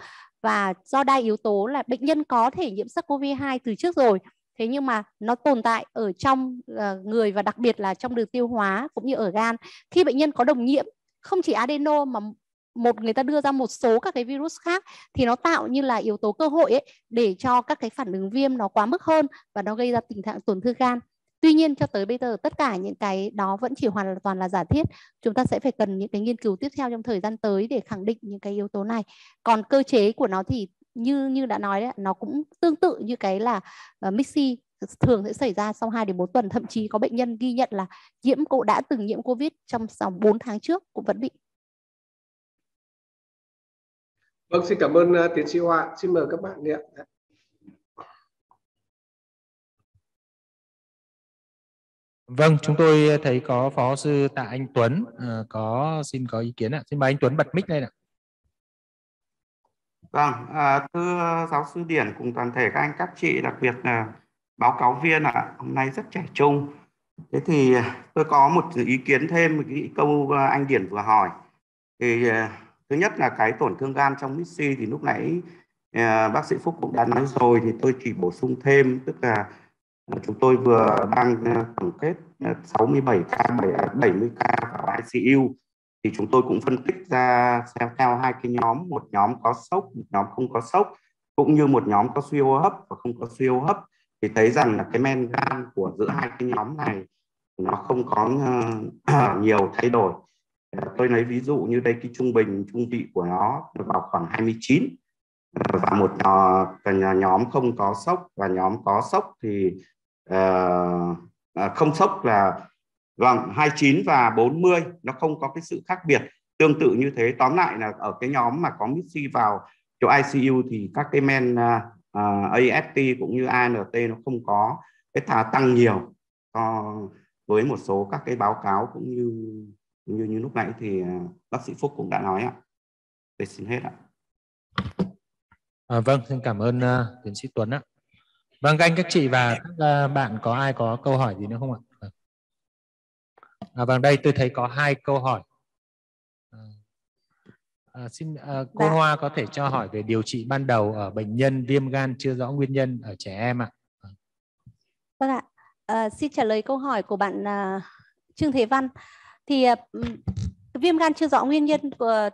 và do đa yếu tố là bệnh nhân có thể nhiễm SARS-CoV-2 từ trước rồi thế nhưng mà nó tồn tại ở trong ờ, người và đặc biệt là trong đường tiêu hóa cũng như ở gan khi bệnh nhân có đồng nhiễm không chỉ adeno mà một người ta đưa ra một số các cái virus khác thì nó tạo như là yếu tố cơ hội ấy để cho các cái phản ứng viêm nó quá mức hơn và nó gây ra tình trạng tổn thương gan Tuy nhiên cho tới bây giờ tất cả những cái đó vẫn chỉ hoàn toàn là giả thiết. Chúng ta sẽ phải cần những cái nghiên cứu tiếp theo trong thời gian tới để khẳng định những cái yếu tố này. Còn cơ chế của nó thì như như đã nói đấy, nó cũng tương tự như cái là uh, Mixi thường sẽ xảy ra sau 2 đến 4 tuần, thậm chí có bệnh nhân ghi nhận là nhiễm cô đã từng nhiễm Covid trong vòng 4 tháng trước cũng vẫn bị. Vâng, xin cảm ơn uh, tiến sĩ Hoa. Xin mời các bạn ạ. Vâng, chúng tôi thấy có Phó sư Tạ Anh Tuấn ờ, có xin có ý kiến ạ. Xin mời anh Tuấn bật mic lên ạ. Vâng, à, thưa giáo sư Điển cùng toàn thể các anh các chị, đặc biệt là báo cáo viên ạ, hôm nay rất trẻ trung. Thế thì tôi có một ý kiến thêm một cái câu ờ, anh Điển vừa hỏi. Thì ờ, thứ nhất là cái tổn thương gan trong mis thì lúc nãy bác sĩ Phúc cũng đã nói rồi thì tôi chỉ bổ sung thêm tức là chúng tôi vừa đang ờ, tổng kết 67 ờ, ca 70 à, ca vào ICU thì chúng tôi cũng phân tích ra theo, theo hai cái nhóm một nhóm có sốc một nhóm không có sốc cũng như một nhóm có suy hô hấp và không có suy hô hấp thì thấy rằng là cái men gan của giữa hai cái nhóm này nó không có ờ, nhiều thay đổi tôi lấy ví dụ như đây cái trung bình trung vị của nó vào khoảng 29 và một nhóm không có sốc và nhóm có sốc thì Ờ, à, không sốc là vâng 29 và 40 nó không có cái sự khác biệt tương tự như thế tóm lại là ở cái nhóm mà có mis vào chỗ ICU thì các cái men uh, à, à, AST cũng như ANT nó không có cái thà tăng nhiều so ờ, với một số các cái báo cáo cũng như như như lúc nãy thì à, bác sĩ Phúc cũng đã nói ạ. Tôi xin hết ạ. À, vâng, xin cảm ơn uh, tiến sĩ Tuấn ạ. Vâng, các anh, các chị và các ờ, bạn có ai có câu hỏi gì nữa không ạ? Vâng. À, vâng, đây tôi thấy có hai câu hỏi. À, xin à, cô Bà. Dạ. Hoa có thể cho hỏi về điều trị ban đầu ở bệnh nhân viêm gan chưa rõ nguyên nhân ở trẻ em ạ. Vâng ạ, à, xin trả lời câu hỏi của bạn à, Trương Thế Văn. Thì à, viêm gan chưa rõ nguyên nhân của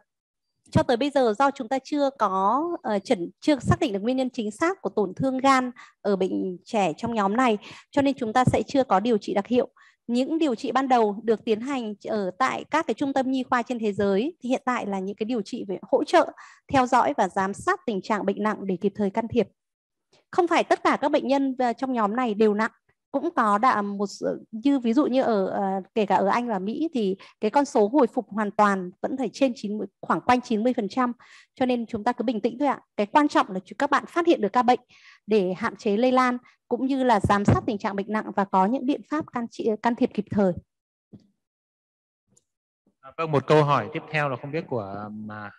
cho tới bây giờ do chúng ta chưa có uh, ờ, chẩn chưa xác định được nguyên nhân chính xác của tổn thương gan ở bệnh trẻ trong nhóm này cho nên chúng ta sẽ chưa có điều trị đặc hiệu những điều trị ban đầu được tiến hành ở tại các cái trung tâm nhi khoa trên thế giới thì hiện tại là những cái điều trị về hỗ trợ theo dõi và giám sát tình trạng bệnh nặng để kịp thời can thiệp không phải tất cả các bệnh nhân ờ, trong nhóm này đều nặng cũng có đã một như ví dụ như ở ờ, kể cả ở Anh và Mỹ thì cái con số hồi phục hoàn toàn vẫn phải trên 90 khoảng quanh 90% cho nên chúng ta cứ bình tĩnh thôi ạ. Cái quan trọng là các bạn phát hiện được ca bệnh để hạn chế lây lan cũng như là giám sát tình trạng bệnh nặng và có những biện pháp can trị can thiệp kịp thời. À, vâng, một câu hỏi tiếp theo là không biết của mà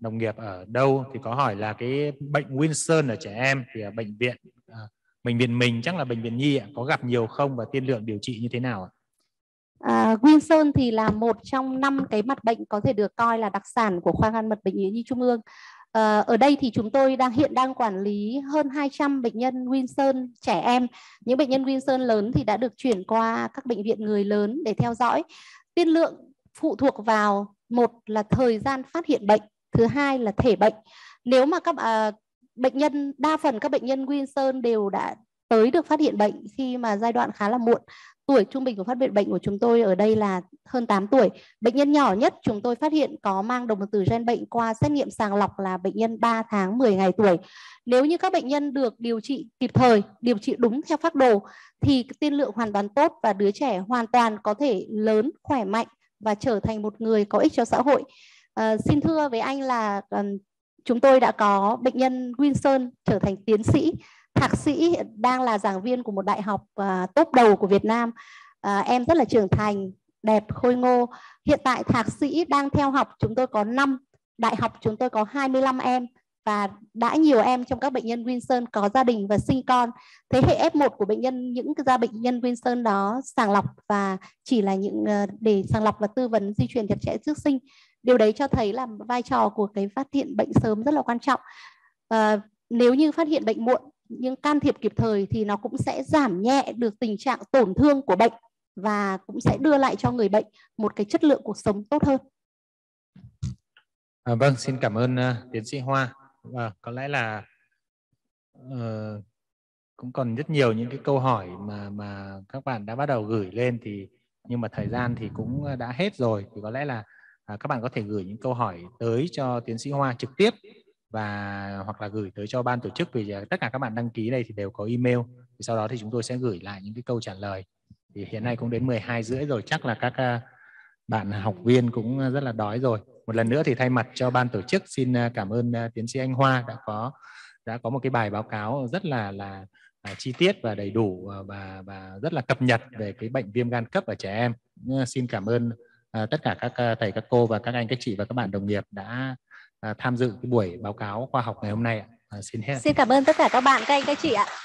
đồng nghiệp ở đâu thì có hỏi là cái bệnh Wilson ở trẻ em thì ở bệnh viện à, bệnh viện mình chắc là bệnh viện nhi có gặp nhiều không và tiên lượng điều trị như thế nào ạ À, Wilson thì là một trong năm cái mặt bệnh có thể được coi là đặc sản của khoa gan mật bệnh viện nhi trung ương. À, ở đây thì chúng tôi đang hiện đang quản lý hơn 200 bệnh nhân Wilson trẻ em. Những bệnh nhân Wilson lớn thì đã được chuyển qua các bệnh viện người lớn để theo dõi. Tiên lượng phụ thuộc vào một là thời gian phát hiện bệnh, thứ hai là thể bệnh. Nếu mà các à, bệnh nhân đa phần các bệnh nhân Wilson đều đã tới được phát hiện bệnh khi mà giai đoạn khá là muộn. Tuổi trung bình của phát hiện bệnh của chúng tôi ở đây là hơn 8 tuổi. Bệnh nhân nhỏ nhất chúng tôi phát hiện có mang đồng từ gen bệnh qua xét nghiệm sàng lọc là bệnh nhân 3 tháng 10 ngày tuổi. Nếu như các bệnh nhân được điều trị kịp thời, điều trị đúng theo phác đồ thì tiên lượng hoàn toàn tốt và đứa trẻ hoàn toàn có thể lớn, khỏe mạnh và trở thành một người có ích cho xã hội. À, xin thưa với anh là chúng tôi đã có bệnh nhân Winson trở thành tiến sĩ, thạc sĩ đang là giảng viên của một đại học à, top đầu của Việt Nam. À, em rất là trưởng thành, đẹp, khôi ngô. Hiện tại thạc sĩ đang theo học chúng tôi có 5, đại học chúng tôi có 25 em và đã nhiều em trong các bệnh nhân Winson có gia đình và sinh con. Thế hệ F1 của bệnh nhân những gia bệnh nhân Winson đó sàng lọc và chỉ là những ờ, để sàng lọc và tư vấn di truyền chặt chẽ trước sinh điều đấy cho thấy là vai trò của cái phát hiện bệnh sớm rất là quan trọng à, nếu như phát hiện bệnh muộn nhưng can thiệp kịp thời thì nó cũng sẽ giảm nhẹ được tình trạng tổn thương của bệnh và cũng sẽ đưa lại cho người bệnh một cái chất lượng cuộc sống tốt hơn. À, vâng, xin cảm ơn uh, tiến sĩ Hoa. À, có lẽ là uh, cũng còn rất nhiều những cái câu hỏi mà mà các bạn đã bắt đầu gửi lên thì nhưng mà thời gian thì cũng à, đã hết rồi thì có lẽ là À, các bạn có thể gửi những câu hỏi tới cho tiến sĩ Hoa trực tiếp và hoặc là gửi tới cho ban tổ chức vì à, tất cả các bạn đăng ký đây thì đều có email thì sau đó thì chúng tôi sẽ gửi lại những cái câu trả lời thì hiện nay cũng đến 12 rưỡi rồi chắc là các à, bạn học viên cũng rất là đói rồi một lần nữa thì thay mặt cho ban tổ chức xin cảm ơn tiến sĩ Anh Hoa đã có đã có một cái bài báo cáo rất là là chi tiết và đầy đủ và và rất là cập nhật về cái bệnh viêm gan cấp ở trẻ em. Xin cảm ơn À, tất cả các à, thầy các cô và các anh các chị và các bạn đồng nghiệp đã à, tham dự cái buổi báo cáo khoa học ngày hôm nay ạ. xin hết. Xin cảm ơn tất cả các bạn các anh các chị ạ.